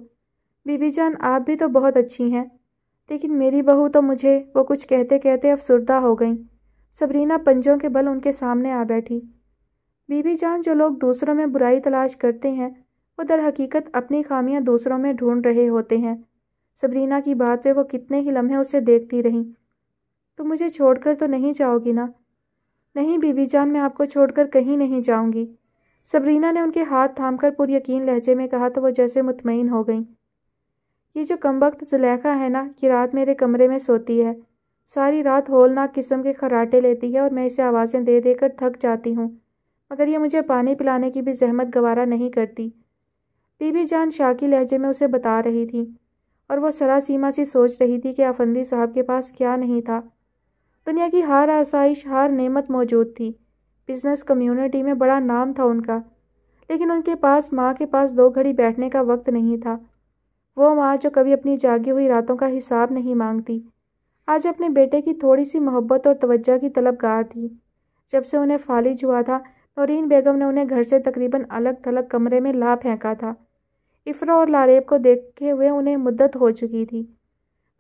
बीबी जान आप भी तो बहुत अच्छी हैं लेकिन मेरी बहू तो मुझे वो कुछ कहते कहते अफसरदा हो गई सबरीना पंजों के बल उनके सामने आ बैठी बीबी जान जो लोग दूसरों में बुराई तलाश करते हैं वो दर हकीकत अपनी खामियां दूसरों में ढूंढ रहे होते हैं सबरीना की बात पे वो कितने ही लम्हे उसे देखती रहीं तुम मुझे छोड़कर तो नहीं जाओगी ना नहीं बीबी जान मैं आपको छोड़कर कहीं नहीं जाऊंगी सबरीना ने उनके हाथ थामकर पूरी यकीन लहजे में कहा तो वो जैसे मुतमिन हो गई ये जो कम वक्त जुलेखा है ना कि रात मेरे कमरे में सोती है सारी रात होलनाक किस्म के खराटे लेती है और मैं इसे आवाज़ें दे देकर थक जाती हूँ मगर ये मुझे पानी पिलाने की भी जहमत गवारा नहीं करती बीबी जान शाकी लहजे में उसे बता रही थी और वह सरासीमा सी सोच रही थी कि आफंदी साहब के पास क्या नहीं था दुनिया की हर आसाइश हर नेमत मौजूद थी बिजनेस कम्युनिटी में बड़ा नाम था उनका लेकिन उनके पास माँ के पास दो घड़ी बैठने का वक्त नहीं था वो माँ जो कभी अपनी जागी हुई रातों का हिसाब नहीं मांगती आज अपने बेटे की थोड़ी सी मोहब्बत और तवज्जा की तलबगार थी जब से उन्हें फालिज हुआ था नौरीन बेगम ने उन्हें घर से तकरीबन अलग थलग कमरे में ला फेंका था इफ्रा और लारेब को देखे हुए उन्हें मुद्दत हो चुकी थी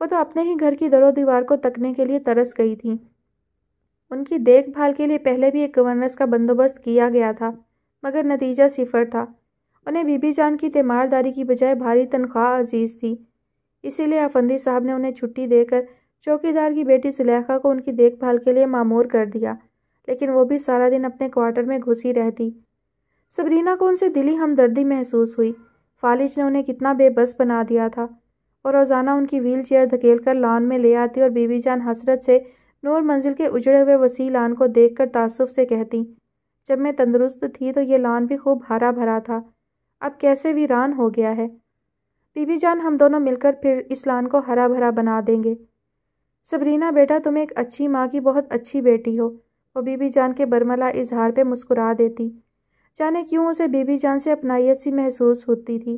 वो तो अपने ही घर की दरो दीवार को तकने के लिए तरस गई थी उनकी देखभाल के लिए पहले भी एक गवर्नेंस का बंदोबस्त किया गया था मगर नतीजा सिफर था उन्हें बीबी जान की तीमारदारी की बजाय भारी तनख्वाह अजीज़ थी इसीलिए अफंदी साहब ने उन्हें छुट्टी देकर चौकीदार की बेटी सुलेखा को उनकी देखभाल के लिए मामूर कर दिया लेकिन वो भी सारा दिन अपने क्वार्टर में घुसी रहती सबरीना को उनसे दिली हमदर्दी महसूस हुई फालिज ने उन्हें कितना बेबस बना दिया था और रोज़ाना उनकी व्हील चेयर धकेल कर लान में ले आती और बीबी जान हसरत से नूर मंजिल के उजड़े हुए वसी लान को देख कर तसुब से कहती जब मैं तंदुरुस्त थी तो ये लान भी खूब हरा भरा था अब कैसे वीरान हो गया है बीबी जान हम दोनों मिलकर फिर इस लान को हरा भरा बना देंगे सबरीना बेटा तुम एक अच्छी माँ की बहुत अच्छी बेटी हो वो बीबी जान के बरमला इजहार पर मुस्कुरा देती जाने क्यों उसे बीबी जान से अपनाइत सी महसूस होती थी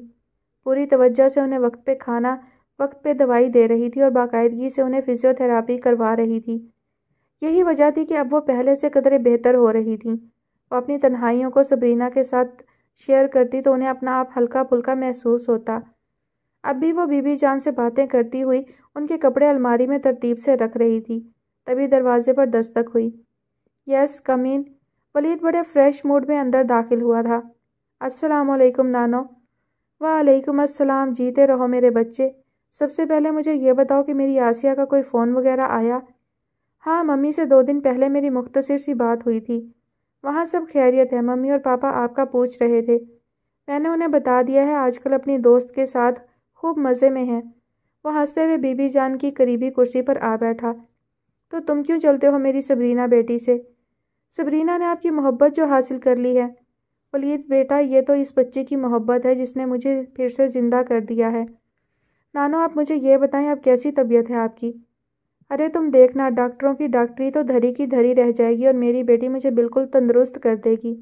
पूरी तवज्जा से उन्हें वक्त पे खाना वक्त पे दवाई दे रही थी और बाकायदगी से उन्हें फिजियोथेरापी करवा रही थी यही वजह थी कि अब वो पहले से कदरे बेहतर हो रही थी वो अपनी तन्हाइयों को सबरीना के साथ शेयर करती तो उन्हें अपना आप हल्का फुल्का महसूस होता अब भी वो बीबी जान से बातें करती हुई उनके कपड़े अलमारी में तरतीब से रख रही थी तभी दरवाजे पर दस्तक हुई यस कमीन वलीद बड़े फ्रेश मूड में अंदर दाखिल हुआ था अस्सलाम वालेकुम नानो वालेकुम अस्सलाम जीते रहो मेरे बच्चे सबसे पहले मुझे ये बताओ कि मेरी आसिया का कोई फ़ोन वगैरह आया हाँ मम्मी से दो दिन पहले मेरी मुख्तसर सी बात हुई थी वहाँ सब खैरियत है मम्मी और पापा आपका पूछ रहे थे मैंने उन्हें बता दिया है आजकल अपनी दोस्त के साथ खूब मज़े में हैं वो हंसते हुए बीबी जान की करीबी कुर्सी पर आ बैठा तो तुम क्यों चलते हो मेरी सबरीना बेटी से सबरीना ने आपकी मोहब्बत जो हासिल कर ली है वलीद बेटा ये तो इस बच्चे की मोहब्बत है जिसने मुझे फिर से ज़िंदा कर दिया है नानो आप मुझे ये बताएं अब कैसी तबीयत है आपकी अरे तुम देखना डॉक्टरों की डॉक्टरी तो धरी की धरी रह जाएगी और मेरी बेटी मुझे बिल्कुल तंदुरुस्त कर देगी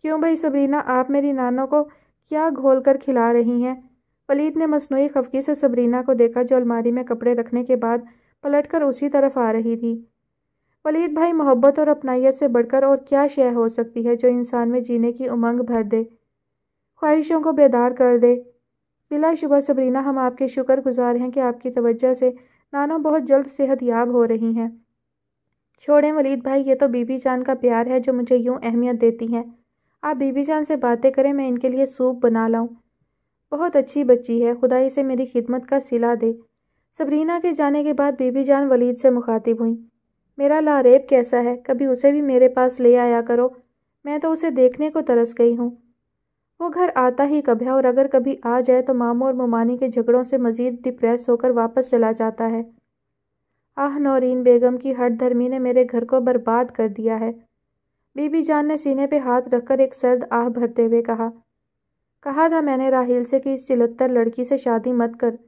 क्यों भाई सबरीना आप मेरी नानों को क्या घोल कर खिला रही हैं वलीद ने मसनू खफकी से सबरीना को देखा जो अलमारी में कपड़े रखने के बाद पलट कर उसी तरफ आ रही थी वलीद भाई मोहब्बत और अपनाइत से बढ़कर और क्या शय हो सकती है जो इंसान में जीने की उमंग भर दे ख्वाहिशों को बेदार कर दे बिला शुबा सबरीना हम आपके शुक्र गुज़ार हैं कि आपकी तवज्जो से नाना बहुत जल्द सेहत याब हो रही हैं छोड़ें वलीद भाई ये तो बीबी जान का प्यार है जो मुझे यूँ अहमियत देती हैं आप बीबी जान से बातें करें मैं इनके लिए सूप बना लाऊँ बहुत अच्छी बच्ची है खुदा इसे मेरी खिदमत का सिला दे सबरीना के जाने के बाद बीबी जान वलीद से मुखातिब हुई मेरा लारेब कैसा है कभी उसे भी मेरे पास ले आया करो मैं तो उसे देखने को तरस गई हूँ वो घर आता ही कभी है और अगर कभी आ जाए तो मामू और ममानी के झगड़ों से मज़ीद डिप्रेस होकर वापस चला जाता है आह नौरीन बेगम की हट धर्मी ने मेरे घर को बर्बाद कर दिया है बीबी जान ने सीने पे हाथ रखकर एक सर्द आह भरते हुए कहा कहा था मैंने राहील से कि इस चिलत्तर लड़की से शादी मत कर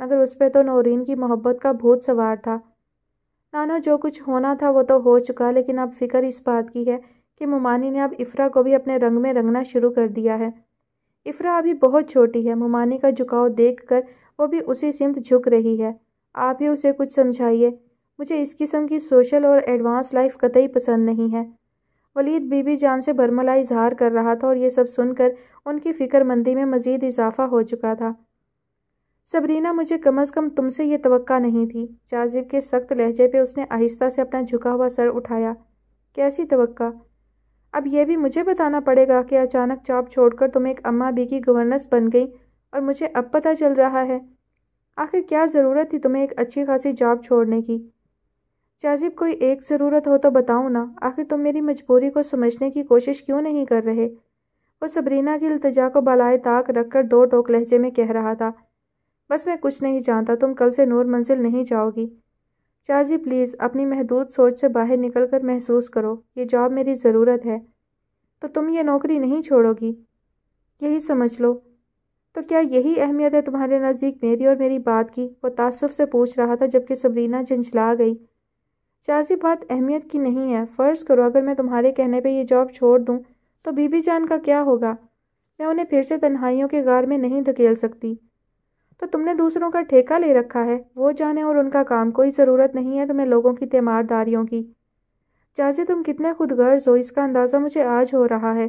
मगर उस पर तो नौरीन की मोहब्बत का भूत सवार था नानो जो कुछ होना था वो तो हो चुका लेकिन अब फिक्र इस बात की है कि मुमानी ने अब इफ्रा को भी अपने रंग में रंगना शुरू कर दिया है इफ्रा अभी बहुत छोटी है मुमानी का झुकाव देख कर वो भी उसी सिमत झुक रही है आप ही उसे कुछ समझाइए मुझे इस किस्म की सोशल और एडवांस लाइफ कतई पसंद नहीं है वलीद बीबी जान से भरमला इजहार कर रहा था और ये सब सुनकर उनकी फ़िक्रमंदी में मज़ीद इजाफा हो चुका था सबरीना मुझे कम अज़ कम तुमसे ये तवक्का नहीं थी जाजिब के सख्त लहजे पे उसने आहिस्ता से अपना झुका हुआ सर उठाया कैसी तवक्का अब यह भी मुझे बताना पड़ेगा कि अचानक जॉब छोड़कर तुम एक अम्मा बी की गवर्नेंस बन गई और मुझे अब पता चल रहा है आखिर क्या ज़रूरत थी तुम्हें एक अच्छी खासी जॉब छोड़ने की जाजिब कोई एक ज़रूरत हो तो बताओ ना आखिर तुम मेरी मजबूरी को समझने की कोशिश क्यों नहीं कर रहे वो सबरीना की अल्तजा को बलाए ताक रखकर दो टोक लहजे में कह रहा था बस मैं कुछ नहीं जानता तुम कल से नूर मंजिल नहीं जाओगी शाहजी प्लीज़ अपनी महदूद सोच से बाहर निकल कर महसूस करो ये जॉब मेरी ज़रूरत है तो तुम ये नौकरी नहीं छोड़ोगी यही समझ लो तो क्या यही अहमियत है तुम्हारे नज़दीक मेरी और मेरी बात की वो तासुफ से पूछ रहा था जबकि सबरीना झंझला गई शाहजी बात अहमियत की नहीं है फ़र्ज़ करो अगर मैं तुम्हारे कहने पर यह जॉब छोड़ दूँ तो बीबी जान का क्या होगा मैं उन्हें फिर से तन्हाइयों के गार में नहीं धकेल सकती तो तुमने दूसरों का ठेका ले रखा है वो जाने और उनका काम कोई ज़रूरत नहीं है तुम्हें लोगों की तीमारदारियों की चाचे तुम कितने खुद गर्ज हो इसका अंदाज़ा मुझे आज हो रहा है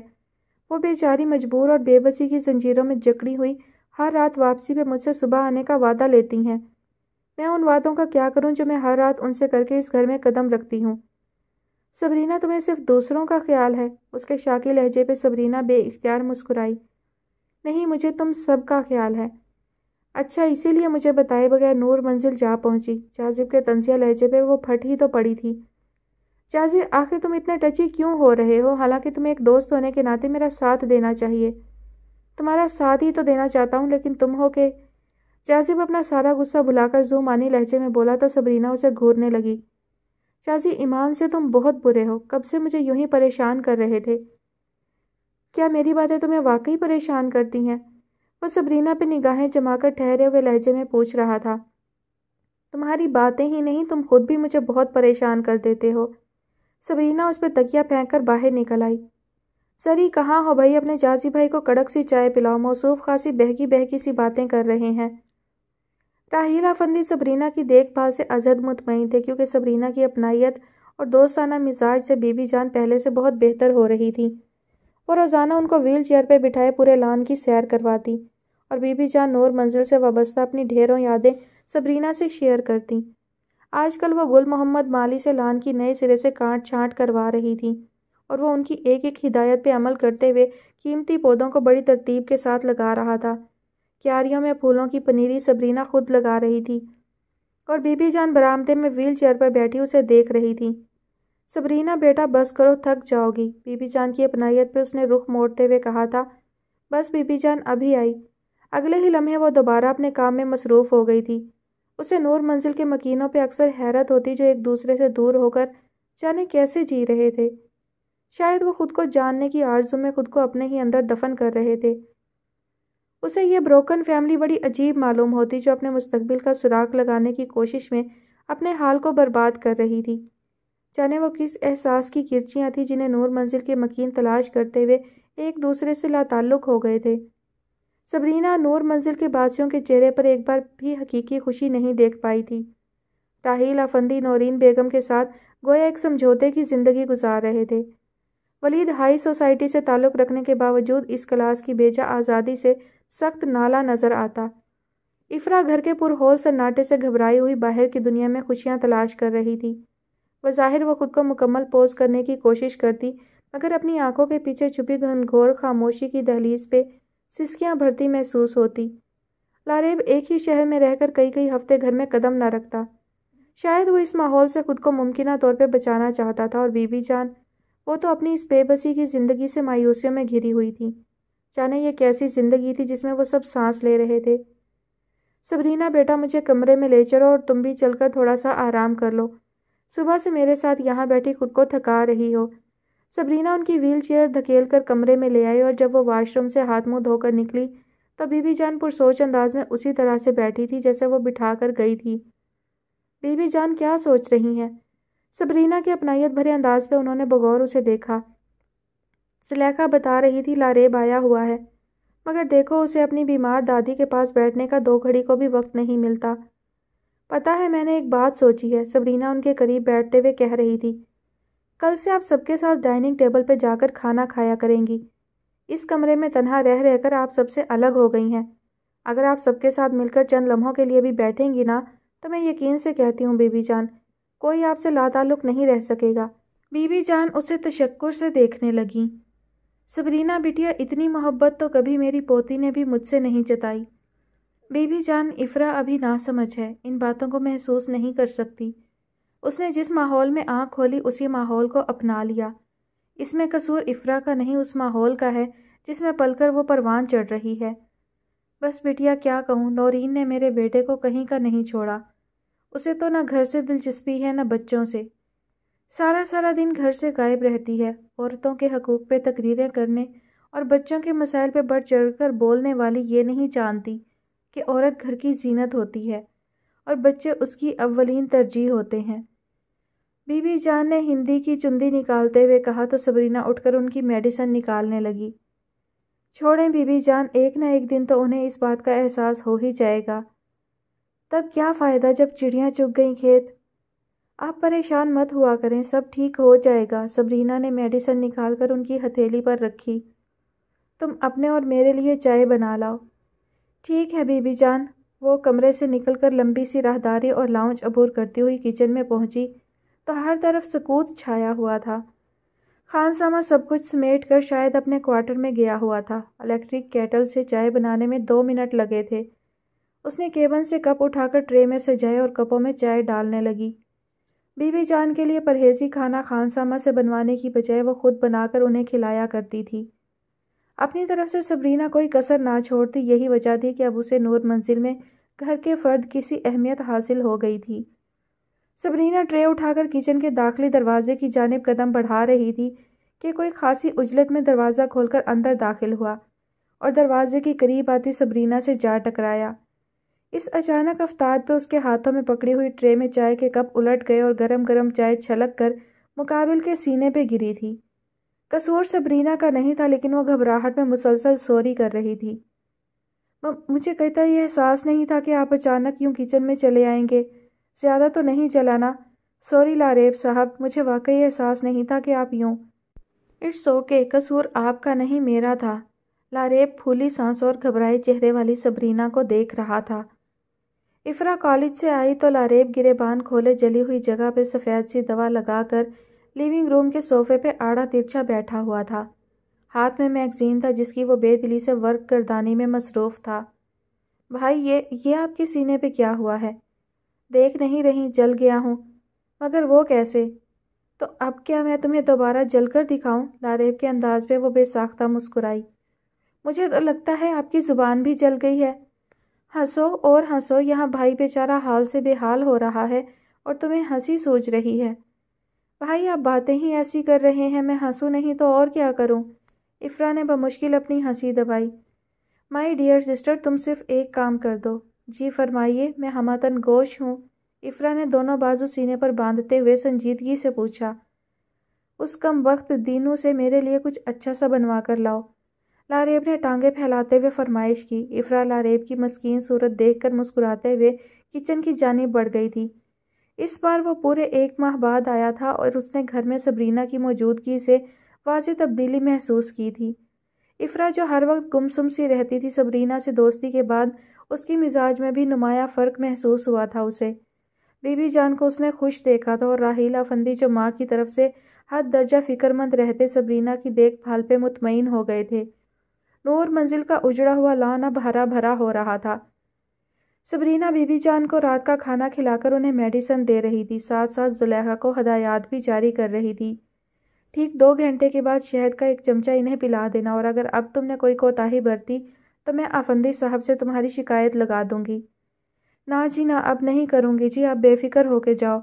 वो बेचारी मजबूर और बेबसी की जंजीरों में जकड़ी हुई हर रात वापसी पे मुझसे सुबह आने का वादा लेती हैं मैं उन वादों का क्या करूं जो मैं हर रात उनसे करके इस घर में कदम रखती हूँ सबरीना तुम्हें सिर्फ दूसरों का ख्याल है उसके शाकी लहजे पे सबरीना बेख्तियार मुस्कुराई नहीं मुझे तुम सब का ख्याल है अच्छा इसीलिए मुझे बताए बगैर नूर मंजिल जा पहुंची जाजिब के तंसिया लहजे पे वो फट ही तो पड़ी थी जाजिब आखिर तुम इतने टची क्यों हो रहे हो हालांकि तुम्हें एक दोस्त होने के नाते मेरा साथ देना चाहिए तुम्हारा साथ ही तो देना चाहता हूँ लेकिन तुम हो के जाजिब अपना सारा गुस्सा भुलाकर जूम आनी लहजे में बोला तो सबरीना उसे घूरने लगी चाजी ईमान से तुम बहुत बुरे हो कब से मुझे यूं ही परेशान कर रहे थे क्या मेरी बातें तुम्हें वाकई परेशान करती हैं वो सबरीना पे निगाहें जमाकर ठहरे हुए लहजे में पूछ रहा था तुम्हारी बातें ही नहीं तुम खुद भी मुझे बहुत परेशान कर देते हो सबरीना उस पर तकिया फेंक कर बाहर निकल आई सरी कहाँ हो भाई अपने जाजी भाई को कड़क सी चाय पिलाओ मौसूफ खासी बहकी बहकी सी बातें कर रहे हैं राहीला फंदी सबरीना की देखभाल से अजहद मुतमिन थे क्योंकि सबरीना की अपनाइत और दोस्ताना मिजाज से बीबी जान पहले से बहुत बेहतर हो रही थी वो रोज़ाना उनको व्हील चेयर पर बिठाए पूरे लान की सैर करवाती और बीबी जान नूर मंजिल से वाबस्ता अपनी ढेरों यादें सबरीना से शेयर करती आजकल वो गुल मोहम्मद माली से लान की नए सिरे से काट छाँट करवा रही थी और वो उनकी एक एक हिदायत पर अमल करते हुए कीमती पौधों को बड़ी तरतीब के साथ लगा रहा था क्यारियों में फूलों की पनीरी सबरीना खुद लगा रही थी और बीबी जान बरामदे में व्हील चेयर पर बैठी उसे देख रही थी सबरीना बेटा बस करो थक जाओगी बीबी जान की अपनाइत पे उसने रुख मोड़ते हुए कहा था बस बीबी जान अभी आई अगले ही लम्हे वो दोबारा अपने काम में मसरूफ़ हो गई थी उसे नूर मंजिल के मकीनों पे अक्सर हैरत होती जो एक दूसरे से दूर होकर जाने कैसे जी रहे थे शायद वो खुद को जानने की आर्जू में खुद को अपने ही अंदर दफन कर रहे थे उसे यह ब्रोकन फैमिली बड़ी अजीब मालूम होती जो अपने मुस्तबिल का सुराख लगाने की कोशिश में अपने हाल को बर्बाद कर रही थी जाने वो किस एहसास की किरचियाँ थीं जिन्हें नूर मंजिल के मकीन तलाश करते हुए एक दूसरे से लातल्लुक़ हो गए थे सबरीना नूर मंजिल के बादशियों के चेहरे पर एक बार भी हकीकी खुशी नहीं देख पाई थी राहील अफंदी नौरीन बेगम के साथ गोया एक समझौते की ज़िंदगी गुजार रहे थे वलीद हाई सोसाइटी से ताल्लुक़ रखने के बावजूद इस क्लास की बेजा आज़ादी से सख्त नाला नज़र आता इफ्रा घर के पुरहोल सन्नाटे से घबराई हुई बाहर की दुनिया में खुशियाँ तलाश कर रही थी वह ज़ाहिर व खुद को मुकम्मल पोज करने की कोशिश करती मगर अपनी आंखों के पीछे छुपी घनघोर खामोशी की दहलीज पे सिसकियाँ भरती महसूस होती लारेब एक ही शहर में रहकर कई कई हफ्ते घर में कदम न रखता शायद वो इस माहौल से खुद को मुमकिन तौर पर बचाना चाहता था और बीबी जान वो तो अपनी इस बेबसी की ज़िंदगी से मायूसियों में घिरी हुई थी जाने ये कैसी ज़िंदगी थी जिसमें वो सब सांस ले रहे थे सबरीना बेटा मुझे कमरे में ले चलो और तुम भी चलकर थोड़ा सा आराम कर लो सुबह से मेरे साथ यहाँ बैठी खुद को थका रही हो सबरीना उनकी व्हील चेयर धकेल कर कमरे में ले आई और जब वो वॉशरूम से हाथ मुंह धोकर निकली तो बीबी जान पुरसोच अंदाज में उसी तरह से बैठी थी जैसे वो बिठा कर गई थी बीबी जान क्या सोच रही हैं सबरीना के अपनाइत भरे अंदाज पर उन्होंने बगौर उसे देखा सलेखा बता रही थी लारेब आया हुआ है मगर देखो उसे अपनी बीमार दादी के पास बैठने का दो घड़ी को भी वक्त नहीं मिलता पता है मैंने एक बात सोची है सबरीना उनके करीब बैठते हुए कह रही थी कल से आप सबके साथ डाइनिंग टेबल पर जाकर खाना खाया करेंगी इस कमरे में तनहा रह रहकर आप सबसे अलग हो गई हैं अगर आप सबके साथ मिलकर चंद लम्हों के लिए भी बैठेंगी ना तो मैं यकीन से कहती हूँ बीबी जान कोई आपसे लाताल्लुक नहीं रह सकेगा बीबी जान उसे तशक्कुर से देखने लगी सबरीना बिटिया इतनी मोहब्बत तो कभी मेरी पोती ने भी मुझसे नहीं जताई बेबी जान इफ्रा अभी ना समझ है इन बातों को महसूस नहीं कर सकती उसने जिस माहौल में आँख खोली उसी माहौल को अपना लिया इसमें कसूर इफ्रा का नहीं उस माहौल का है जिसमें पलकर वो परवान चढ़ रही है बस बिटिया क्या कहूँ नौरीन ने मेरे बेटे को कहीं का नहीं छोड़ा उसे तो ना घर से दिलचस्पी है ना बच्चों से सारा सारा दिन घर से गायब रहती है औरतों के हकूक़ पे तकरीरें करने और बच्चों के मसाइल पे बढ़ चढ़ कर बोलने वाली ये नहीं जानती कि औरत घर की जीनत होती है और बच्चे उसकी अवलिन तरजीह होते हैं बीबी जान ने हिंदी की चुंदी निकालते हुए कहा तो सबरीना उठकर उनकी मेडिसिन निकालने लगी छोड़ें बीबी जान एक ना एक दिन तो उन्हें इस बात का एहसास हो ही जाएगा तब क्या फ़ायदा जब चिड़ियाँ चुग गई खेत आप परेशान मत हुआ करें सब ठीक हो जाएगा सबरीना ने मेडिसिन निकालकर उनकी हथेली पर रखी तुम अपने और मेरे लिए चाय बना लाओ ठीक है बीबी जान वो कमरे से निकलकर लंबी सी राहदारी और लाउंज अबूर करती हुई किचन में पहुंची तो हर तरफ सकूत छाया हुआ था खान सामा सब कुछ समेट कर शायद अपने क्वार्टर में गया हुआ था इलेक्ट्रिक केटल से चाय बनाने में दो मिनट लगे थे उसने केबन से कप उठाकर ट्रे में सजाए और कपों में चाय डालने लगी बीबी जान के लिए परहेजी खाना खान सामा से बनवाने की बजाय वो खुद बनाकर उन्हें खिलाया करती थी अपनी तरफ से सबरीना कोई कसर ना छोड़ती यही वजह थी कि अब उसे नूर मंजिल में घर के फर्द की सी अहमियत हासिल हो गई थी सबरीना ट्रे उठाकर किचन के दाखिले दरवाजे की जानब कदम बढ़ा रही थी कि कोई खासी उजलत में दरवाज़ा खोलकर अंदर दाखिल हुआ और दरवाजे के करीब आती सबरीना से जा टकराया इस अचानक अफ्ताद पर उसके हाथों में पकड़ी हुई ट्रे में चाय के कप उलट गए और गरम गरम चाय छलक कर मुकाबिल के सीने पे गिरी थी कसूर सबरीना का नहीं था लेकिन वह घबराहट में मुसलसल सोरी कर रही थी मुझे कहता यह एहसास नहीं था कि आप अचानक यूं किचन में चले आएंगे ज़्यादा तो नहीं चलाना सॉरी लारेब साहब मुझे वाकई एहसास नहीं था कि आप यूं इट्स ओके कसूर आपका नहीं मेरा था लारेब फूली सांस और घबराए चेहरे वाली सबरीना को देख रहा था इफ्रा कॉलेज से आई तो लारेब गिरेबान खोले जली हुई जगह पर सफ़ेद सी दवा लगाकर लिविंग रूम के सोफे पे आड़ा तिरछा बैठा हुआ था हाथ में मैगजीन था जिसकी वो बेदिली से वर्क दानी में मसरूफ़ था भाई ये ये आपके सीने पे क्या हुआ है देख नहीं रही जल गया हूँ मगर वो कैसे तो अब क्या मैं तुम्हें दोबारा जल कर दिखाऊँ लारेब के अंदाज पे वो बेसाख्ता मुस्कुराई मुझे तो लगता है आपकी ज़ुबान भी जल गई है हंसो और हंसो यहाँ भाई बेचारा हाल से बेहाल हो रहा है और तुम्हें हंसी सोच रही है भाई आप बातें ही ऐसी कर रहे हैं मैं हंसूँ नहीं तो और क्या करूँ इफ्रा ने बमुश्किल अपनी हंसी दबाई माय डियर सिस्टर तुम सिर्फ एक काम कर दो जी फरमाइए मैं हमातन गोश हूँ इफ्रा ने दोनों बाजू सीने पर बांधते हुए संजीदगी से पूछा उस कम वक्त दीनू से मेरे लिए कुछ अच्छा सा बनवा कर लाओ लारेब ने टांगे फैलाते हुए फरमाइश की इफ्रा लारेब की मस्किन सूरत देखकर मुस्कुराते हुए किचन की जानी बढ़ गई थी इस बार वो पूरे एक माह बाद आया था और उसने घर में सबरीना की मौजूदगी से वाज तब्दीली महसूस की थी इफ्रा जो हर वक्त गुमसुम सी रहती थी सबरीना से दोस्ती के बाद उसकी मिजाज में भी नुमाया फ़र्क महसूस हुआ था उसे बीबी जान को उसने खुश देखा था और राहिला फंदी जो माँ की तरफ से हद दर्जा फिक्रमंद रहते सबरीना की देखभाल पे मुतमिन हो गए थे नूर मंजिल का उजड़ा हुआ लान अब हरा भरा हो रहा था सबरीना बीबी जान को रात का खाना खिलाकर उन्हें मेडिसन दे रही थी साथ साथ जुलेखा को हदायत भी जारी कर रही थी ठीक दो घंटे के बाद शहद का एक चमचा इन्हें पिला देना और अगर अब तुमने कोई कोताही बरती तो मैं आफंदी साहब से तुम्हारी शिकायत लगा दूंगी ना जी ना अब नहीं करूंगी जी आप बेफिक्र होके जाओ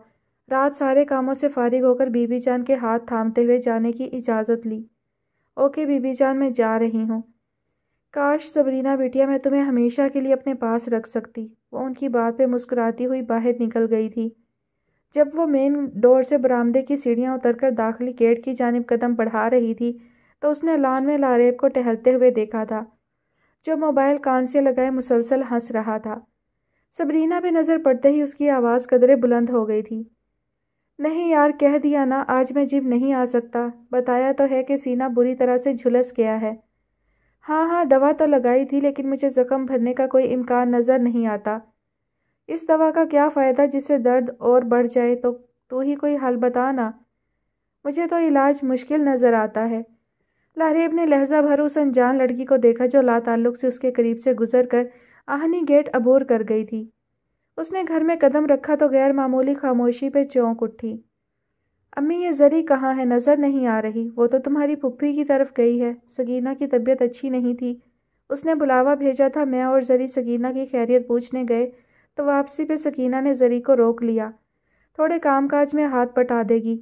रात सारे कामों से फारिग होकर बीबी जान के हाथ थामते हुए जाने की इजाज़त ली ओके बीबी जान मैं जा रही हूँ काश सबरीना बिटिया मैं तुम्हें हमेशा के लिए अपने पास रख सकती वो उनकी बात पे मुस्कुराती हुई बाहर निकल गई थी जब वो मेन डोर से बरामदे की सीढ़ियाँ उतरकर दाखिली गेट की जानब कदम बढ़ा रही थी तो उसने लान में लारेब को टहलते हुए देखा था जो मोबाइल कान से लगाए मुसलसल हंस रहा था सबरीना पे नज़र पड़ते ही उसकी आवाज़ कदरे बुलंद हो गई थी नहीं यार कह दिया ना आज मैं जिम नहीं आ सकता बताया तो है कि सीना बुरी तरह से झुलस गया है हाँ हाँ दवा तो लगाई थी लेकिन मुझे ज़ख्म भरने का कोई इम्कान नज़र नहीं आता इस दवा का क्या फ़ायदा जिससे दर्द और बढ़ जाए तो तू तो ही कोई हल बता ना मुझे तो इलाज मुश्किल नज़र आता है लारेब ने लहजा भर उस अनजान लड़की को देखा जो ला ताल्लुक से उसके करीब से गुजर कर आहनी गेट अबोर कर गई थी उसने घर में कदम रखा तो गैर मामूली खामोशी पर चौंक उठी अम्मी ये जरी कहाँ है नज़र नहीं आ रही वो तो तुम्हारी पुप्पी की तरफ गई है सगीना की तबीयत अच्छी नहीं थी उसने बुलावा भेजा था मैं और जरी सगीना की खैरियत पूछने गए तो वापसी पे सकीना ने जरी को रोक लिया थोड़े कामकाज में हाथ पटा देगी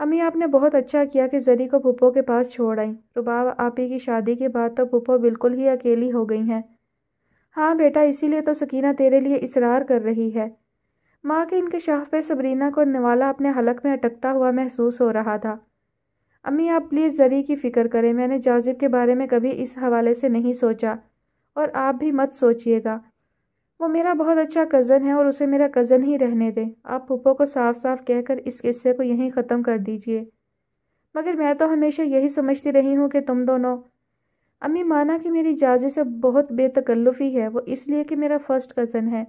अम्मी आपने बहुत अच्छा किया कि जरी को पुप्पो के पास छोड़ आई रुबाब आप की शादी के बाद तो पुप्पो बिल्कुल ही अकेली हो गई हैं हाँ बेटा इसीलिए तो सकीना तेरे लिए इसरार कर रही है माँ के इंकशाफ पे सबरीना को निवाला अपने हलक में अटकता हुआ महसूस हो रहा था अम्मी आप प्लीज़ जरी की फ़िक्र करें मैंने जाजिब के बारे में कभी इस हवाले से नहीं सोचा और आप भी मत सोचिएगा वो मेरा बहुत अच्छा कज़न है और उसे मेरा कज़न ही रहने दें आप पुप्पो को साफ साफ कहकर इस किस्से को यहीं ख़त्म कर दीजिए मगर मैं तो हमेशा यही समझती रही हूँ कि तुम दोनों अम्मी माना कि मेरी जाजी से बहुत बेतकल्लुफ़ी है वो इसलिए कि मेरा फ़र्स्ट कज़न है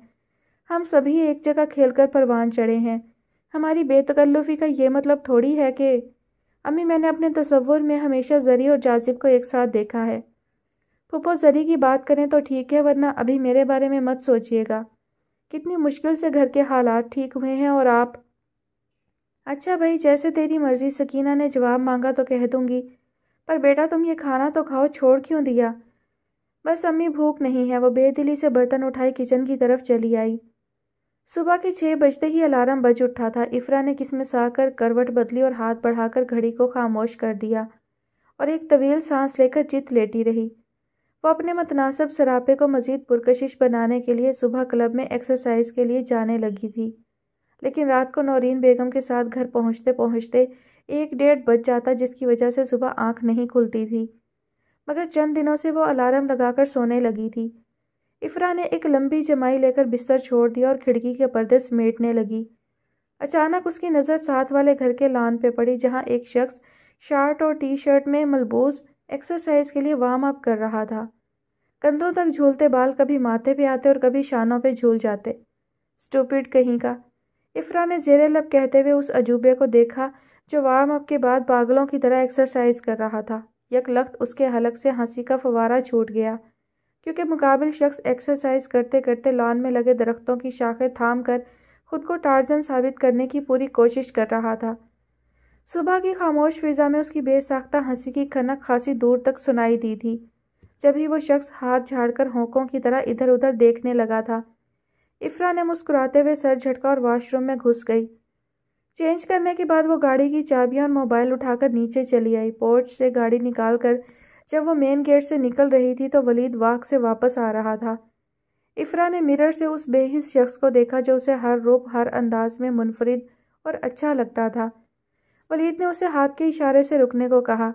हम सभी एक जगह खेलकर परवान चढ़े हैं हमारी बेतकल्लुफी का ये मतलब थोड़ी है कि अम्मी मैंने अपने तस्वुर में हमेशा जरी और जाजिब को एक साथ देखा है पुपो जरी की बात करें तो ठीक है वरना अभी मेरे बारे में मत सोचिएगा कितनी मुश्किल से घर के हालात ठीक हुए हैं और आप अच्छा भाई जैसे तेरी मर्जी सकीना ने जवाब मांगा तो कह दूंगी पर बेटा तुम ये खाना तो खाओ छोड़ क्यों दिया बस अम्मी भूख नहीं है वो बेदिली से बर्तन उठाई किचन की तरफ चली आई सुबह के छः बजते ही अलार्म बज उठा था इफ्रा ने किसमस कर करवट बदली और हाथ बढ़ाकर घड़ी को खामोश कर दिया और एक तवील सांस लेकर जीत लेटी रही वो अपने मतनासब सरापे को मज़ीद पुरकशिश बनाने के लिए सुबह क्लब में एक्सरसाइज के लिए जाने लगी थी लेकिन रात को नौरीन बेगम के साथ घर पहुंचते पहुंचते एक डेढ़ बज जाता जिसकी वजह से सुबह आंख नहीं खुलती थी मगर चंद दिनों से वो अलार्म लगाकर सोने लगी थी इफ्रा ने एक लंबी जमाई लेकर बिस्तर छोड़ दिया और खिड़की के पर्दे समेटने लगी अचानक उसकी नज़र साथ वाले घर के लान पे पड़ी जहाँ एक शख्स शर्ट और टी शर्ट में मलबूज एक्सरसाइज के लिए वार्म अप कर रहा था कंधों तक झूलते बाल कभी माथे पे आते और कभी शानों पे झूल जाते स्टूपिड कहीं का इफ्रा ने जेर लब कहते हुए उस अजूबे को देखा जो वार्म अप के बाद पागलों की तरह एक्सरसाइज कर रहा था यकलख्त उसके हलक से हंसी का फवारा छूट गया क्योंकि मुकाबिल शख्स एक्सरसाइज करते करते लॉन में लगे दरख्तों की शाखें थाम कर खुद को टार्जन साबित करने की पूरी कोशिश कर रहा था सुबह की खामोश फिजा में उसकी बेसाख्ता हंसी की खनक खासी दूर तक सुनाई दी थी जब ही वो शख्स हाथ झाड़कर होंकों की तरह इधर उधर देखने लगा था इफ्रा ने मुस्कुराते हुए सर झटका और वॉशरूम में घुस गई चेंज करने के बाद वो गाड़ी की चाबियां और मोबाइल उठाकर नीचे चली आई पोर्च से गाड़ी निकाल कर जब वह मेन गेट से निकल रही थी तो वलीद वाक से वापस आ रहा था इफ्रा ने मिरर से उस बेहिस शख्स को देखा जो उसे हर रूप हर अंदाज में मुनफरद और अच्छा लगता था वलीद ने उसे हाथ के इशारे से रुकने को कहा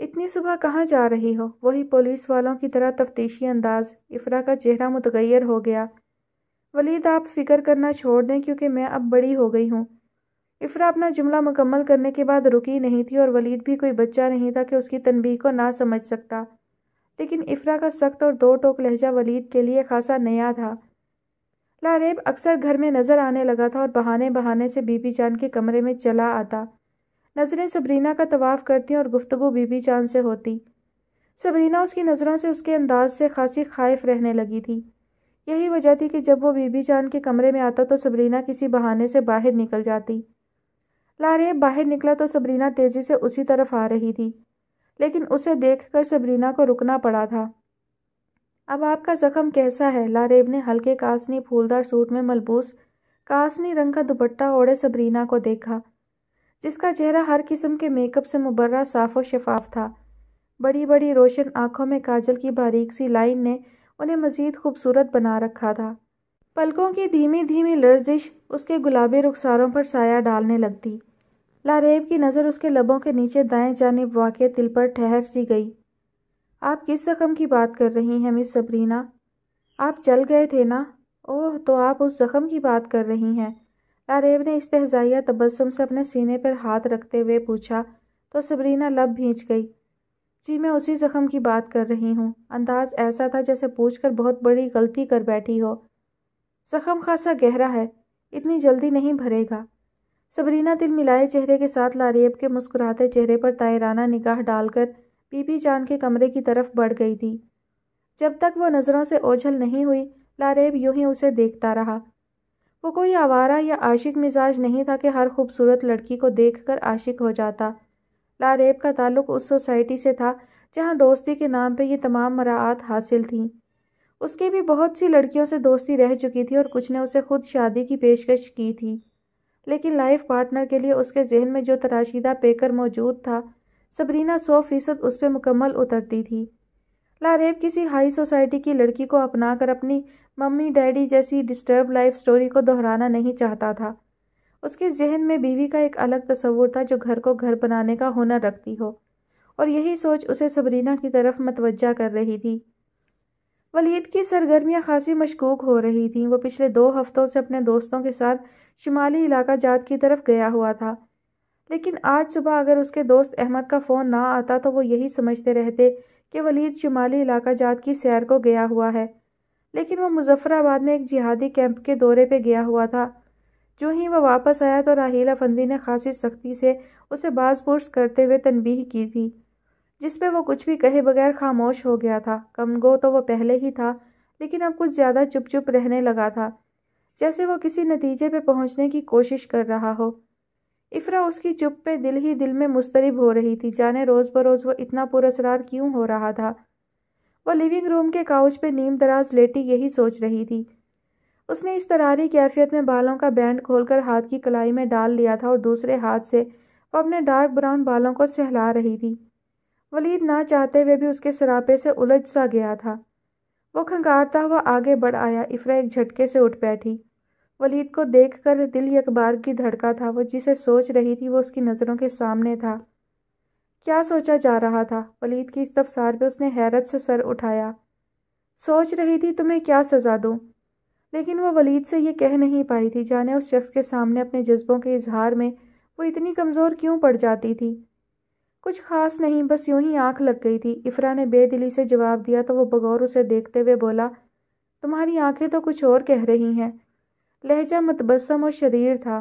इतनी सुबह कहाँ जा रही हो वही पुलिस वालों की तरह तफ्तीशी अंदाज इफ्रा का चेहरा मुतगैर हो गया वलीद आप फिक्र करना छोड़ दें क्योंकि मैं अब बड़ी हो गई हूँ इफ्रा अपना जुमला मुकम्मल करने के बाद रुकी नहीं थी और वलीद भी कोई बच्चा नहीं था कि उसकी तनबीह को ना समझ सकता लेकिन इफ्रा का सख्त और दो टोक लहजा वलीद के लिए खासा नया था लारेब अक्सर घर में नज़र आने लगा था और बहाने बहाने से बीबी जान के कमरे में चला आता नज़रें सबरीना का तवाफ़ करती और गुफ्तु बीबी जान से होती सबरीना उसकी नज़रों से उसके अंदाज से खासी खाइफ रहने लगी थी यही वजह थी कि जब वो बीबी जान के कमरे में आता तो सबरीना किसी बहाने से बाहर निकल जाती लारे बाहर निकला तो सबरीना तेज़ी से उसी तरफ आ रही थी लेकिन उसे देखकर सबरीना को रुकना पड़ा था अब आपका ज़ख्म कैसा है लारेब ने हल्के कासनी फूलदार सूट में मलबूस कासनी रंग का दुपट्टा ओढ़े सबरीना को देखा जिसका चेहरा हर किस्म के मेकअप से मुबर्रा साफ और शफाफ था बड़ी बड़ी रोशन आंखों में काजल की बारीक सी लाइन ने उन्हें मज़ीद खूबसूरत बना रखा था पलकों की धीमी धीमी लर्जिश उसके गुलाबी रुखसारों पर साया डालने लगती लारेब की नज़र उसके लबों के नीचे दाएं जानब वाक़ दिल पर ठहर सी गई आप किस जख्म की बात कर रही हैं मिस सबरीना आप चल गए थे ना ओह तो आप उस ज़ख़म की बात कर रही हैं लारेब ने इस्तेजाया तबसम से अपने सीने पर हाथ रखते हुए पूछा तो सबरीना लब भींच गई जी मैं उसी ज़ख़म की बात कर रही हूँ अंदाज़ ऐसा था जैसे पूछकर बहुत बड़ी गलती कर बैठी हो जख्म खासा गहरा है इतनी जल्दी नहीं भरेगा सबरीना दिल मिलाए चेहरे के साथ लारीब के मुस्कुराते चेहरे पर तायराना निगाह डालकर बीबी जान के कमरे की तरफ बढ़ गई थी जब तक वह नज़रों से ओझल नहीं हुई लारेब यूं ही उसे देखता रहा वो कोई आवारा या आशिक मिजाज नहीं था कि हर खूबसूरत लड़की को कर आशिक हो जाता लारेब का ताल्लुक उस सोसाइटी से था जहाँ दोस्ती के नाम पर ये तमाम मराहत हासिल थीं उसकी भी बहुत सी लड़कियों से दोस्ती रह चुकी थी और कुछ ने उसे खुद शादी की पेशकश की थी लेकिन लाइफ पार्टनर के लिए उसके जहन में जो तराशीदा पेकर मौजूद था सबरीना सौ फीसद उस पर मुकम्मल उतरती थी लारेब किसी हाई सोसाइटी की लड़की को अपना कर अपनी मम्मी डैडी जैसी डिस्टर्ब लाइफ स्टोरी को दोहराना नहीं चाहता था उसके जहन में बीवी का एक अलग तस्वूर था जो घर को घर बनाने का हुनर रखती हो और यही सोच उसे सबरीना की तरफ मतवजा कर रही थी वलीद की सरगर्मियाँ खासी मशकूक हो रही थीं वो पिछले दो हफ्तों से अपने दोस्तों के साथ शुमाली इलाका जात की तरफ गया हुआ था लेकिन आज सुबह अगर उसके दोस्त अहमद का फ़ोन ना आता तो वो यही समझते रहते कि वलीद शुमाली इलाका जात की सैर को गया हुआ है लेकिन वह मुजफ़राबाद में एक जिहादी कैंप के दौरे पे गया हुआ था जो ही वह वापस आया तो राहील अफंदी ने खासी सख्ती से उसे बाज पुर्स करते हुए तनबीह की थी जिस पर वो कुछ भी कहे बगैर खामोश हो गया था कमगो तो वह पहले ही था लेकिन अब कुछ ज़्यादा चुप चुप रहने लगा था जैसे वो किसी नतीजे पे पहुंचने की कोशिश कर रहा हो इफ्रा उसकी चुप पे दिल ही दिल में मुस्तरब हो रही थी जाने रोज़ बरोज़ वो इतना पुरसरार क्यों हो रहा था वो लिविंग रूम के काउच पे नीम दराज लेटी यही सोच रही थी उसने इस तरारी कैफियत में बालों का बैंड खोलकर हाथ की कलाई में डाल लिया था और दूसरे हाथ से वो अपने डार्क ब्राउन बालों को सहला रही थी वलीद ना चाहते हुए भी उसके सरापे से उलझ सा गया था वो खंगारता हुआ आगे बढ़ आया इफ्रा एक झटके से उठ बैठी वलीद को देखकर दिल अकबार की धड़का था वो जिसे सोच रही थी वो उसकी नज़रों के सामने था क्या सोचा जा रहा था वलीद की इस तफसार पर उसने हैरत से सर उठाया सोच रही थी तुम्हें क्या सज़ा दूँ लेकिन वो वलीद से ये कह नहीं पाई थी जाने उस शख्स के सामने अपने जज्बों के इजहार में वो इतनी कमज़ोर क्यों पड़ जाती थी कुछ खास नहीं बस यूं ही आंख लग गई थी इफ्रा ने बेदिली से जवाब दिया तो वो बगौर उसे देखते हुए बोला तुम्हारी आंखें तो कुछ और कह रही हैं लहजा मतबसम और शरीर था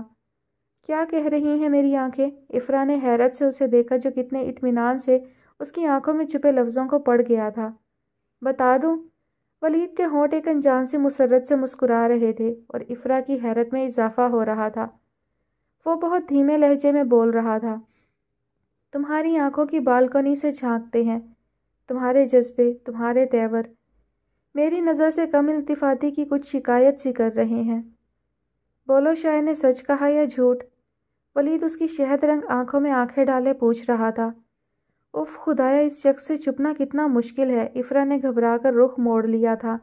क्या कह रही हैं मेरी आंखें इफ्रा ने हैरत से उसे देखा जो कितने इत्मीनान से उसकी आंखों में छुपे लफ्ज़ों को पड़ गया था बता दूँ वलीद के होंठ एक अनजान से मुसरत से मुस्कुरा रहे थे और इफ्रा की हैरत में इजाफा हो रहा था वो बहुत धीमे लहजे में बोल रहा था तुम्हारी आंखों की बालकनी से झांकते हैं तुम्हारे जज्बे तुम्हारे तेवर मेरी नज़र से कम इल्तफ़ाती की कुछ शिकायत सी कर रहे हैं बोलो शायर ने सच कहा या झूठ वलीद उसकी शहद रंग आंखों में आंखें डाले पूछ रहा था उफ खुदाया इस शख्स से छुपना कितना मुश्किल है इफ्रा ने घबरा कर रुख मोड़ लिया था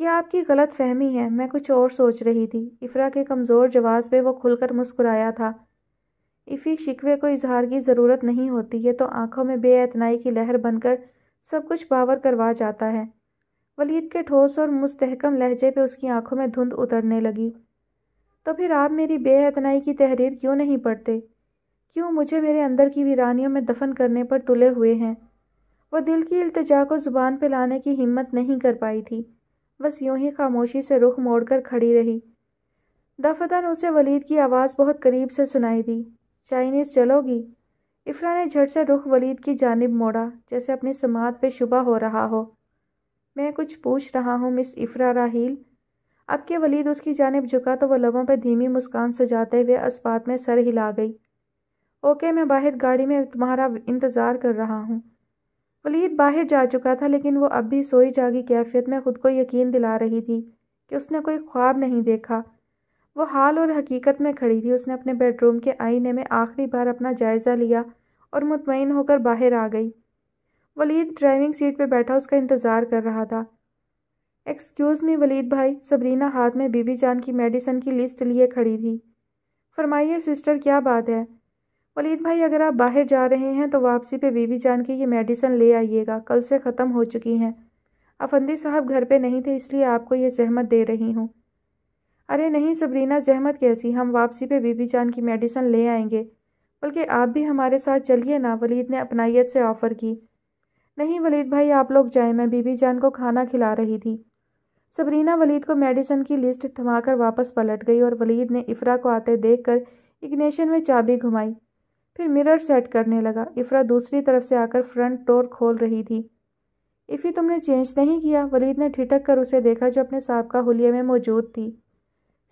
यह आपकी गलत फहमी है मैं कुछ और सोच रही थी इफ्रा के कमज़ोर जवाब पे वो खुलकर मुस्कुराया था इफ़ी शिकवे को इजहार की ज़रूरत नहीं होती है तो आंखों में बेअतनाई की लहर बनकर सब कुछ बावर करवा जाता है वलीद के ठोस और मुस्तहकम लहजे पे उसकी आंखों में धुंध उतरने लगी तो फिर आप मेरी बेअतनाई की तहरीर क्यों नहीं पढ़ते क्यों मुझे मेरे अंदर की वीरानियों में दफन करने पर तुले हुए हैं वह दिल की अल्तजा को ज़ुबान पर लाने की हिम्मत नहीं कर पाई थी बस यूं ही खामोशी से रुख मोड़कर खड़ी रही दफदन उसे वलीद की आवाज़ बहुत करीब से सुनाई दी चाइनीज़ चलोगी इफ्रा ने झट से रुख वलीद की जानब मोड़ा जैसे अपनी समात पे शुबा हो रहा हो मैं कुछ पूछ रहा हूँ मिस इफ्रा राहील अब के वलीद उसकी जानब झुका तो वह लबों पर धीमी मुस्कान सजाते हुए इस्पात में सर हिला गई ओके मैं बाहर गाड़ी में तुम्हारा इंतज़ार कर रहा हूँ वलीद बाहर जा चुका था लेकिन वो अब भी सोई जागी कैफियत में खुद को यकीन दिला रही थी कि उसने कोई ख्वाब नहीं देखा वो हाल और हकीकत में खड़ी थी उसने अपने बेडरूम के आईने में आखिरी बार अपना जायज़ा लिया और मुतमिन होकर बाहर आ गई वलीद ड्राइविंग सीट पर बैठा उसका इंतज़ार कर रहा था एक्सक्यूज़ मी वलीद भाई सबरीना हाथ में बीबी जान की मेडिसन की लिस्ट लिए खड़ी थी फरमाइए सिस्टर क्या बात है वलीद भाई अगर आप बाहर जा रहे हैं तो वापसी पे बीबी जान की ये मेडिसन ले आइएगा कल से ख़त्म हो चुकी हैं अफंदी साहब घर पे नहीं थे इसलिए आपको ये सहमत दे रही हूँ अरे नहीं सबरीना जहमत कैसी हम वापसी पे बीबी जान की मेडिसन ले आएंगे बल्कि आप भी हमारे साथ चलिए ना वलीद ने अपनाइत से ऑफ़र की नहीं वलीद भाई आप लोग जाएं मैं बीबी जान को खाना खिला रही थी सबरीना वलीद को मेडिसन की लिस्ट थमा वापस पलट गई और वलीद ने इफ़रा को आते देख कर इग्नेशन में चाबी घुमाई फिर मिरर सेट करने लगा इफ़रा दूसरी तरफ से आकर फ्रंट डोर खोल रही थी इफ़ी तुमने चेंज नहीं किया वलीद ने ठिठक कर उसे देखा जो अपने साहब का हुलिया में मौजूद थी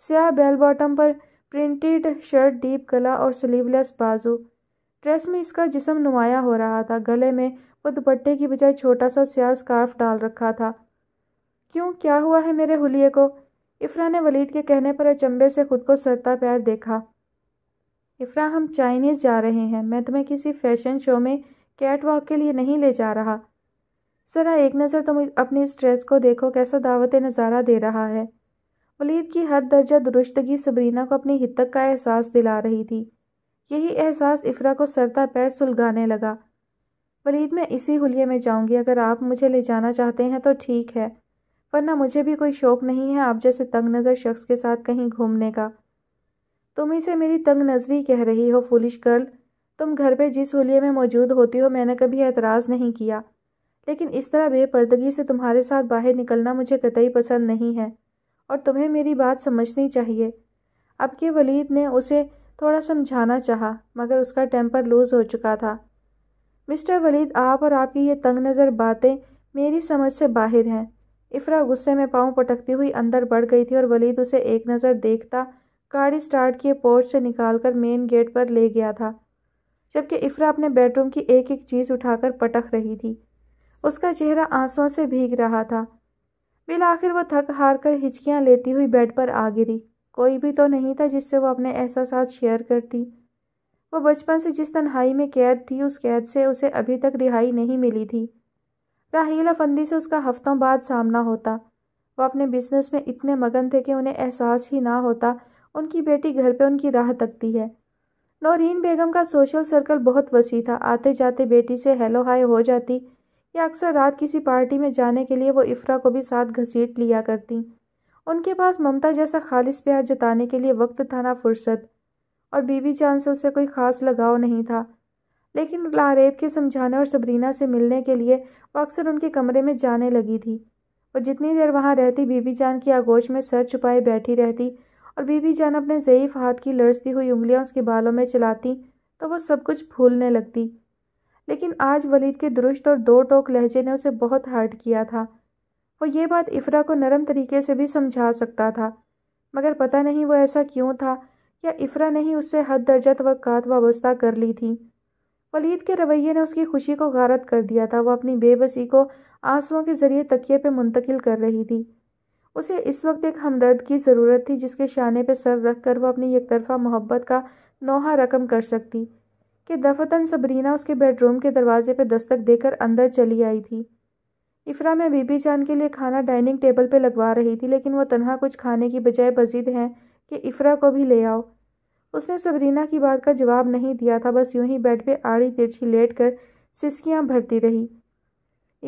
स्याह बेल बॉटम पर प्रिंटेड शर्ट डीप गला और स्लीवलेस बाजू ड्रेस में इसका जिसम नुमाया हो रहा था गले में वो दुपट्टे की बजाय छोटा सा स्याह स्कार्फ डाल रखा था क्यों क्या हुआ है मेरे हुलिये को इफ्रा ने वलीद के कहने पर अचंबे से खुद को सरता प्यार देखा इफ्रा हम चाइनीज़ जा रहे हैं मैं तुम्हें किसी फैशन शो में कैट वॉक के लिए नहीं ले जा रहा ज़रा एक नज़र तुम अपनी इस ड्रेस को देखो कैसा दावत नज़ारा दे रहा है वलीद की हद दर्जा दुरुस्तगी सबरीना को अपनी हितक का एहसास दिला रही थी यही एहसास इफ्रा को सरता पैर सुलगाने लगा वलीद मैं इसी हुलिये में जाऊंगी अगर आप मुझे ले जाना चाहते हैं तो ठीक है वरना मुझे भी कोई शौक़ नहीं है आप जैसे तंग नज़र शख्स के साथ कहीं घूमने का तुम इसे मेरी तंग नज़री कह रही हो फुलिश गर्ल तुम घर पर जिस हुलिये में मौजूद होती हो मैंने कभी एतराज़ नहीं किया लेकिन इस तरह बेपर्दगी से तुम्हारे साथ बाहर निकलना मुझे कतई पसंद नहीं है और तुम्हें मेरी बात समझनी चाहिए अब के वलीद ने उसे थोड़ा समझाना चाहा मगर उसका टेम्पर लूज़ हो चुका था मिस्टर वलीद आप और आपकी ये तंग नज़र बातें मेरी समझ से बाहर हैं इफ्रा गुस्से में पाँव पटकती हुई अंदर बढ़ गई थी और वलीद उसे एक नज़र देखता गाड़ी स्टार्ट किए पोर्च से निकालकर मेन गेट पर ले गया था जबकि इफ्रा अपने बेडरूम की एक एक चीज़ उठाकर पटक रही थी उसका चेहरा आंसुओं से भीग रहा था बिल आखिर वह थक हार कर हिचकियाँ लेती हुई बेड पर आ गिरी कोई भी तो नहीं था जिससे वो अपने एहसास शेयर करती वो बचपन से जिस तन्हाई में कैद थी उस कैद से उसे अभी तक रिहाई नहीं मिली थी राहीला फंदी से उसका हफ्तों बाद सामना होता वो अपने बिजनेस में इतने मगन थे कि उन्हें एहसास ही ना होता उनकी बेटी घर पर उनकी राह तकती है नौरीन बेगम का सोशल सर्कल बहुत वसी था आते जाते बेटी से हेलो हाय हो जाती या अक्सर रात किसी पार्टी में जाने के लिए वो इफ्रा को भी साथ घसीट लिया करती उनके पास ममता जैसा खालिश प्यार जताने के लिए वक्त था ना फुर्सत और बीवी जान से उसे कोई ख़ास लगाव नहीं था लेकिन लारेब के समझाने और सबरीना से मिलने के लिए वो अक्सर उनके कमरे में जाने लगी थी और जितनी देर वहाँ रहती बीबी जान की आगोश में सर छुपाए बैठी रहती और बीबी जान अपने ज़यीफ़ हाथ की लड़ती हुई उंगलियाँ उसके बालों में चलाती तो वो सब कुछ भूलने लगती लेकिन आज वलीद के दुरुस्त और दो टोक लहजे ने उसे बहुत हर्ट किया था वो ये बात इफ़रा को नरम तरीके से भी समझा सकता था मगर पता नहीं वो ऐसा क्यों था या इफ़रा ने ही उससे हद दर्जा तवक़ात वाबस्ता कर ली थी वलीद के रवैये ने उसकी खुशी को गारत कर दिया था वो अपनी बेबसी को आंसुओं के ज़रिए तकिए पे मुंतकिल कर रही थी उसे इस वक्त एक हमदर्द की ज़रूरत थी जिसके शाने पे सर रख कर वह अपनी एक तरफ़ा मोहब्बत का नोहा रकम कर सकती कि दफतन सबरीना उसके बेडरूम के दरवाजे पर दस्तक देकर अंदर चली आई थी इफ्रा मैं बीबी जान के लिए खाना डाइनिंग टेबल पर लगवा रही थी लेकिन वह तनहा कुछ खाने की बजाय बजीद हैं कि इफ्रा को भी ले आओ उसने सबरीना की बात का जवाब नहीं दिया था बस यूं ही बेड पे आड़ी तिरछी लेट कर सिसकियाँ भरती रही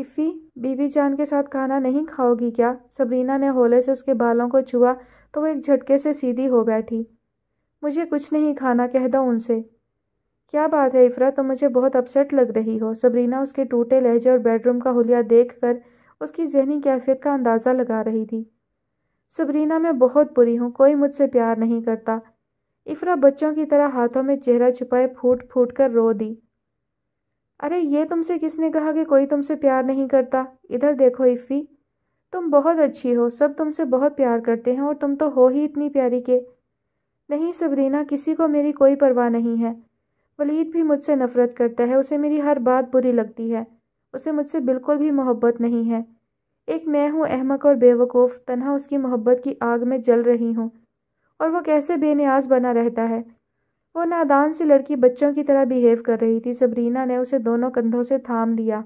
इफ़ी बीबी जान के साथ खाना नहीं खाओगी क्या सबरीना ने होले से उसके बालों को छुआ तो वह एक झटके से सीधी हो बैठी मुझे कुछ नहीं खाना कह दो उनसे क्या बात है इफ़रा तो मुझे बहुत अपसेट लग रही हो सबरीना उसके टूटे लहजे और बेडरूम का हुलिया देख कर उसकी जहनी कैफियत का अंदाज़ा लगा रही थी सबरीना मैं बहुत बुरी हूँ कोई मुझसे प्यार नहीं करता इफ़रा बच्चों की तरह हाथों में चेहरा छुपाए फूट फूट कर रो दी अरे ये तुमसे किसने कहा कि कोई तुमसे प्यार नहीं करता इधर देखो इफ़ी तुम बहुत अच्छी हो सब तुमसे बहुत प्यार करते हैं और तुम तो हो ही इतनी प्यारी के नहीं सबरीना किसी को मेरी कोई परवाह नहीं है वलीद भी मुझसे नफ़रत करता है उसे मेरी हर बात बुरी लगती है उसे मुझसे बिल्कुल भी मोहब्बत नहीं है एक मैं हूँ अहमक और बेवकूफ़ तनहा उसकी मोहब्बत की आग में जल रही हूँ और वो कैसे बेनियाज बना रहता है वो नादान सी लड़की बच्चों की तरह बिहेव कर रही थी सबरीना ने उसे दोनों कंधों से थाम लिया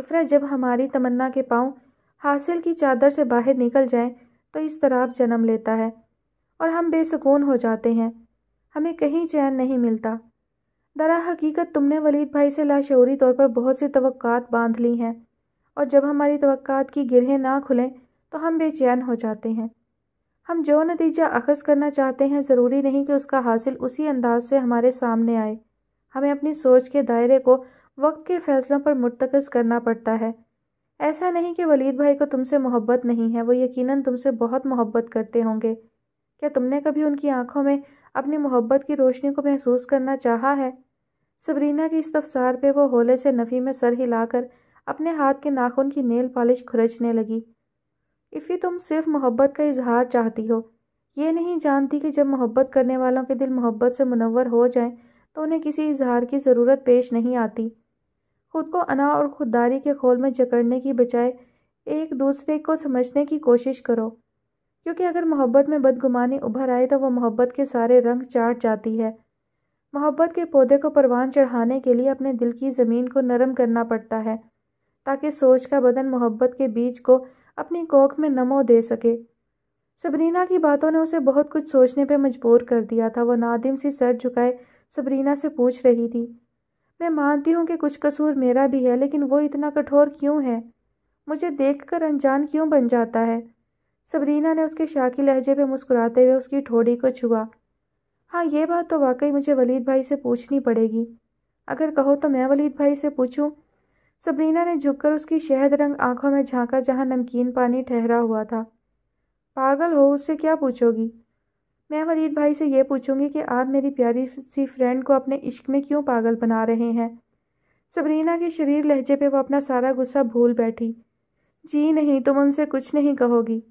इफ्रा जब हमारी तमन्ना के पाँव हासिल की चादर से बाहर निकल जाएं तो इस तरह जन्म लेता है और हम बेसकून हो जाते हैं हमें कहीं चैन नहीं मिलता दरा हकीकत तुमने वलीद भाई से लाशौरी तौर पर बहुत सी तवक्कात बांध ली हैं और जब हमारी तवक्कात की गिरहें ना खुलें तो हम बेचैन हो जाते हैं हम जो नतीजा अखज़ करना चाहते हैं ज़रूरी नहीं कि उसका हासिल उसी अंदाज से हमारे सामने आए हमें अपनी सोच के दायरे को वक्त के फ़ैसलों पर मुतकस करना पड़ता है ऐसा नहीं कि वलीद भाई को तुमसे मोहब्बत नहीं है वो यकीनन तुमसे बहुत मोहब्बत करते होंगे क्या तुमने कभी उनकी आंखों में अपनी मोहब्बत की रोशनी को महसूस करना चाहा है सबरीना की इस तफसार पे वो होले से नफ़ी में सर हिलाकर अपने हाथ के नाखून की नेल पॉलिश खुरचने लगी इफ़ी तुम सिर्फ मोहब्बत का इजहार चाहती हो ये नहीं जानती कि जब मोहब्बत करने वालों के दिल मोहब्बत से मुनवर हो जाएं तो उन्हें किसी इजहार की ज़रूरत पेश नहीं आती खुद को अना और खुददारी के खोल में जकड़ने की बजाय एक दूसरे को समझने की कोशिश करो क्योंकि अगर मोहब्बत में बदगुमानी उभर आए तो वह मोहब्बत के सारे रंग चाट जाती है मोहब्बत के पौधे को परवान चढ़ाने के लिए अपने दिल की ज़मीन को नरम करना पड़ता है ताकि सोच का बदन मोहब्बत के बीज को अपनी कोख में नमो दे सके सबरीना की बातों ने उसे बहुत कुछ सोचने पर मजबूर कर दिया था वह नादिम सी सर झुकाए सबरीना से पूछ रही थी मैं मानती हूँ कि कुछ कसूर मेरा भी है लेकिन वो इतना कठोर क्यों है मुझे देखकर अनजान क्यों बन जाता है सबरीना ने उसके शाकी लहजे पे मुस्कुराते हुए उसकी ठोड़ी को छुआ हाँ ये बात तो वाकई मुझे वलीद भाई से पूछनी पड़ेगी अगर कहो तो मैं वलीद भाई से पूछूं सबरीना ने झुककर उसकी शहद रंग आंखों में झांका जहाँ नमकीन पानी ठहरा हुआ था पागल हो उससे क्या पूछोगी मैं वलीद भाई से ये पूछूंगी कि आप मेरी प्यारी सी फ्रेंड को अपने इश्क में क्यों पागल बना रहे हैं सबरीना के शरीर लहजे पे वो अपना सारा गुस्सा भूल बैठी जी नहीं तुम उनसे कुछ नहीं कहोगी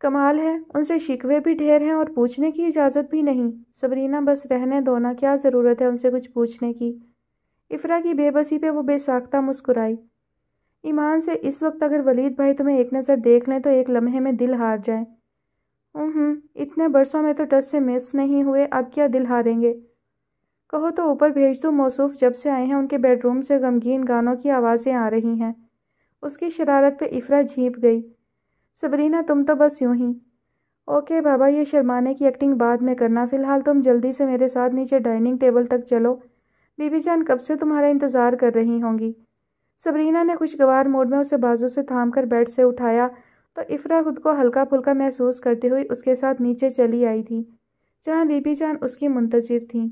कमाल है उनसे शिकवे भी ढेर हैं और पूछने की इजाज़त भी नहीं सबरीना बस रहने दो ना क्या ज़रूरत है उनसे कुछ पूछने की इफ़रा की बेबसी पे वो बेसाख्ता मुस्कुराई ईमान से इस वक्त अगर वलीद भाई तुम्हें एक नज़र देख लें तो एक लम्हे में दिल हार जाए इतने बरसों में तो टस से मिस नहीं हुए अब क्या दिल हारेंगे कहो तो ऊपर भेज दो मौसूफ जब से आए हैं उनके बेडरूम से गमगीन गानों की आवाज़ें आ रही हैं उसकी शरारत पे इफ़रा झीप गई सबरीना तुम तो बस यूं ही ओके बाबा ये शर्माने की एक्टिंग बाद में करना फ़िलहाल तुम जल्दी से मेरे साथ नीचे डाइनिंग टेबल तक चलो बीबी जान कब से तुम्हारा इंतज़ार कर रही होंगी सबरीना ने खुशगवार मोड में उसे बाजू से थाम कर बेड से उठाया तो इफ़रा खुद को हल्का फुल्का महसूस करती हुई उसके साथ नीचे चली आई थी जहाँ बीबी जान उसकी मुंतजर थी